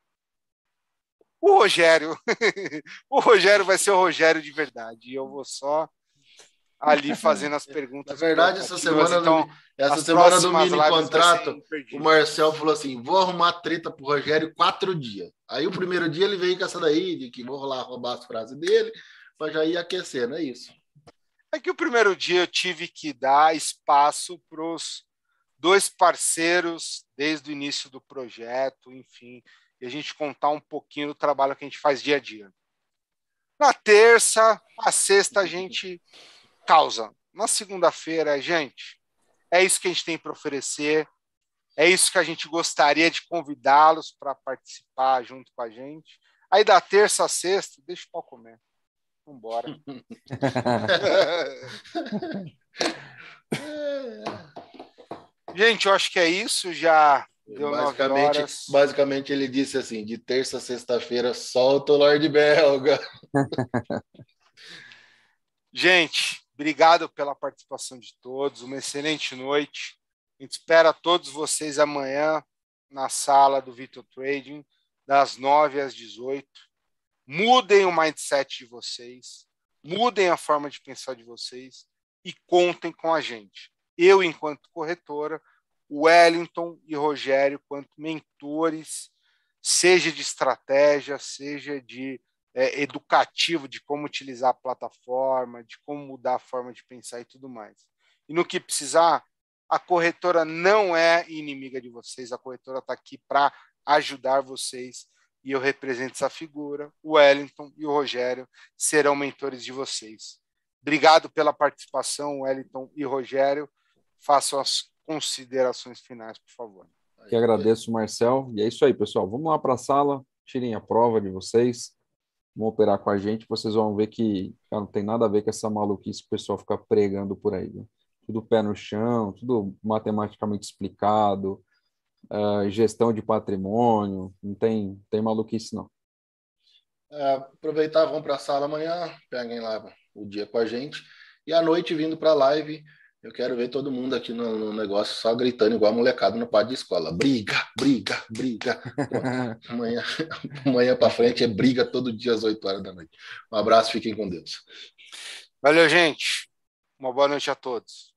O Rogério! o Rogério vai ser o Rogério de verdade. E eu vou só ali fazendo as perguntas. Na verdade, essa semana, então, do, essa semana do então, mini contrato, o Marcel falou assim: vou arrumar treta pro Rogério quatro dias. Aí o primeiro dia ele veio com essa daí, de que vou rolar roubar as frases dele, mas já ir aquecendo, é isso. É que o primeiro dia eu tive que dar espaço pros dois parceiros desde o início do projeto, enfim, e a gente contar um pouquinho do trabalho que a gente faz dia a dia. Na terça, a sexta a gente causa. Na segunda-feira, gente, é isso que a gente tem para oferecer. É isso que a gente gostaria de convidá-los para participar junto com a gente. Aí da terça a sexta, deixa o pau comer. Vambora. Gente, eu acho que é isso. Já deu basicamente, horas. Basicamente, ele disse assim: de terça a sexta-feira, solta o Lorde Belga. Gente, obrigado pela participação de todos. Uma excelente noite. A gente espera todos vocês amanhã na sala do Vitor Trading, das 9 às 18. Mudem o mindset de vocês, mudem a forma de pensar de vocês e contem com a gente eu enquanto corretora, Wellington e Rogério quanto mentores, seja de estratégia, seja de é, educativo, de como utilizar a plataforma, de como mudar a forma de pensar e tudo mais. E no que precisar, a corretora não é inimiga de vocês, a corretora está aqui para ajudar vocês e eu represento essa figura. O Wellington e o Rogério serão mentores de vocês. Obrigado pela participação, Wellington e Rogério façam as considerações finais, por favor. Que agradeço, Marcel. E é isso aí, pessoal. Vamos lá para a sala, tirem a prova de vocês, vão operar com a gente. Vocês vão ver que cara, não tem nada a ver com essa maluquice que o pessoal fica pregando por aí. Né? Tudo pé no chão, tudo matematicamente explicado, uh, gestão de patrimônio, não tem, tem maluquice, não. É, aproveitar, vão para a sala amanhã, peguem lá o dia com a gente. E à noite, vindo para a live, eu quero ver todo mundo aqui no, no negócio só gritando igual a molecada no pátio de escola. Briga, briga, briga. amanhã, amanhã para frente é briga todo dia às 8 horas da noite. Um abraço, fiquem com Deus. Valeu, gente. Uma boa noite a todos.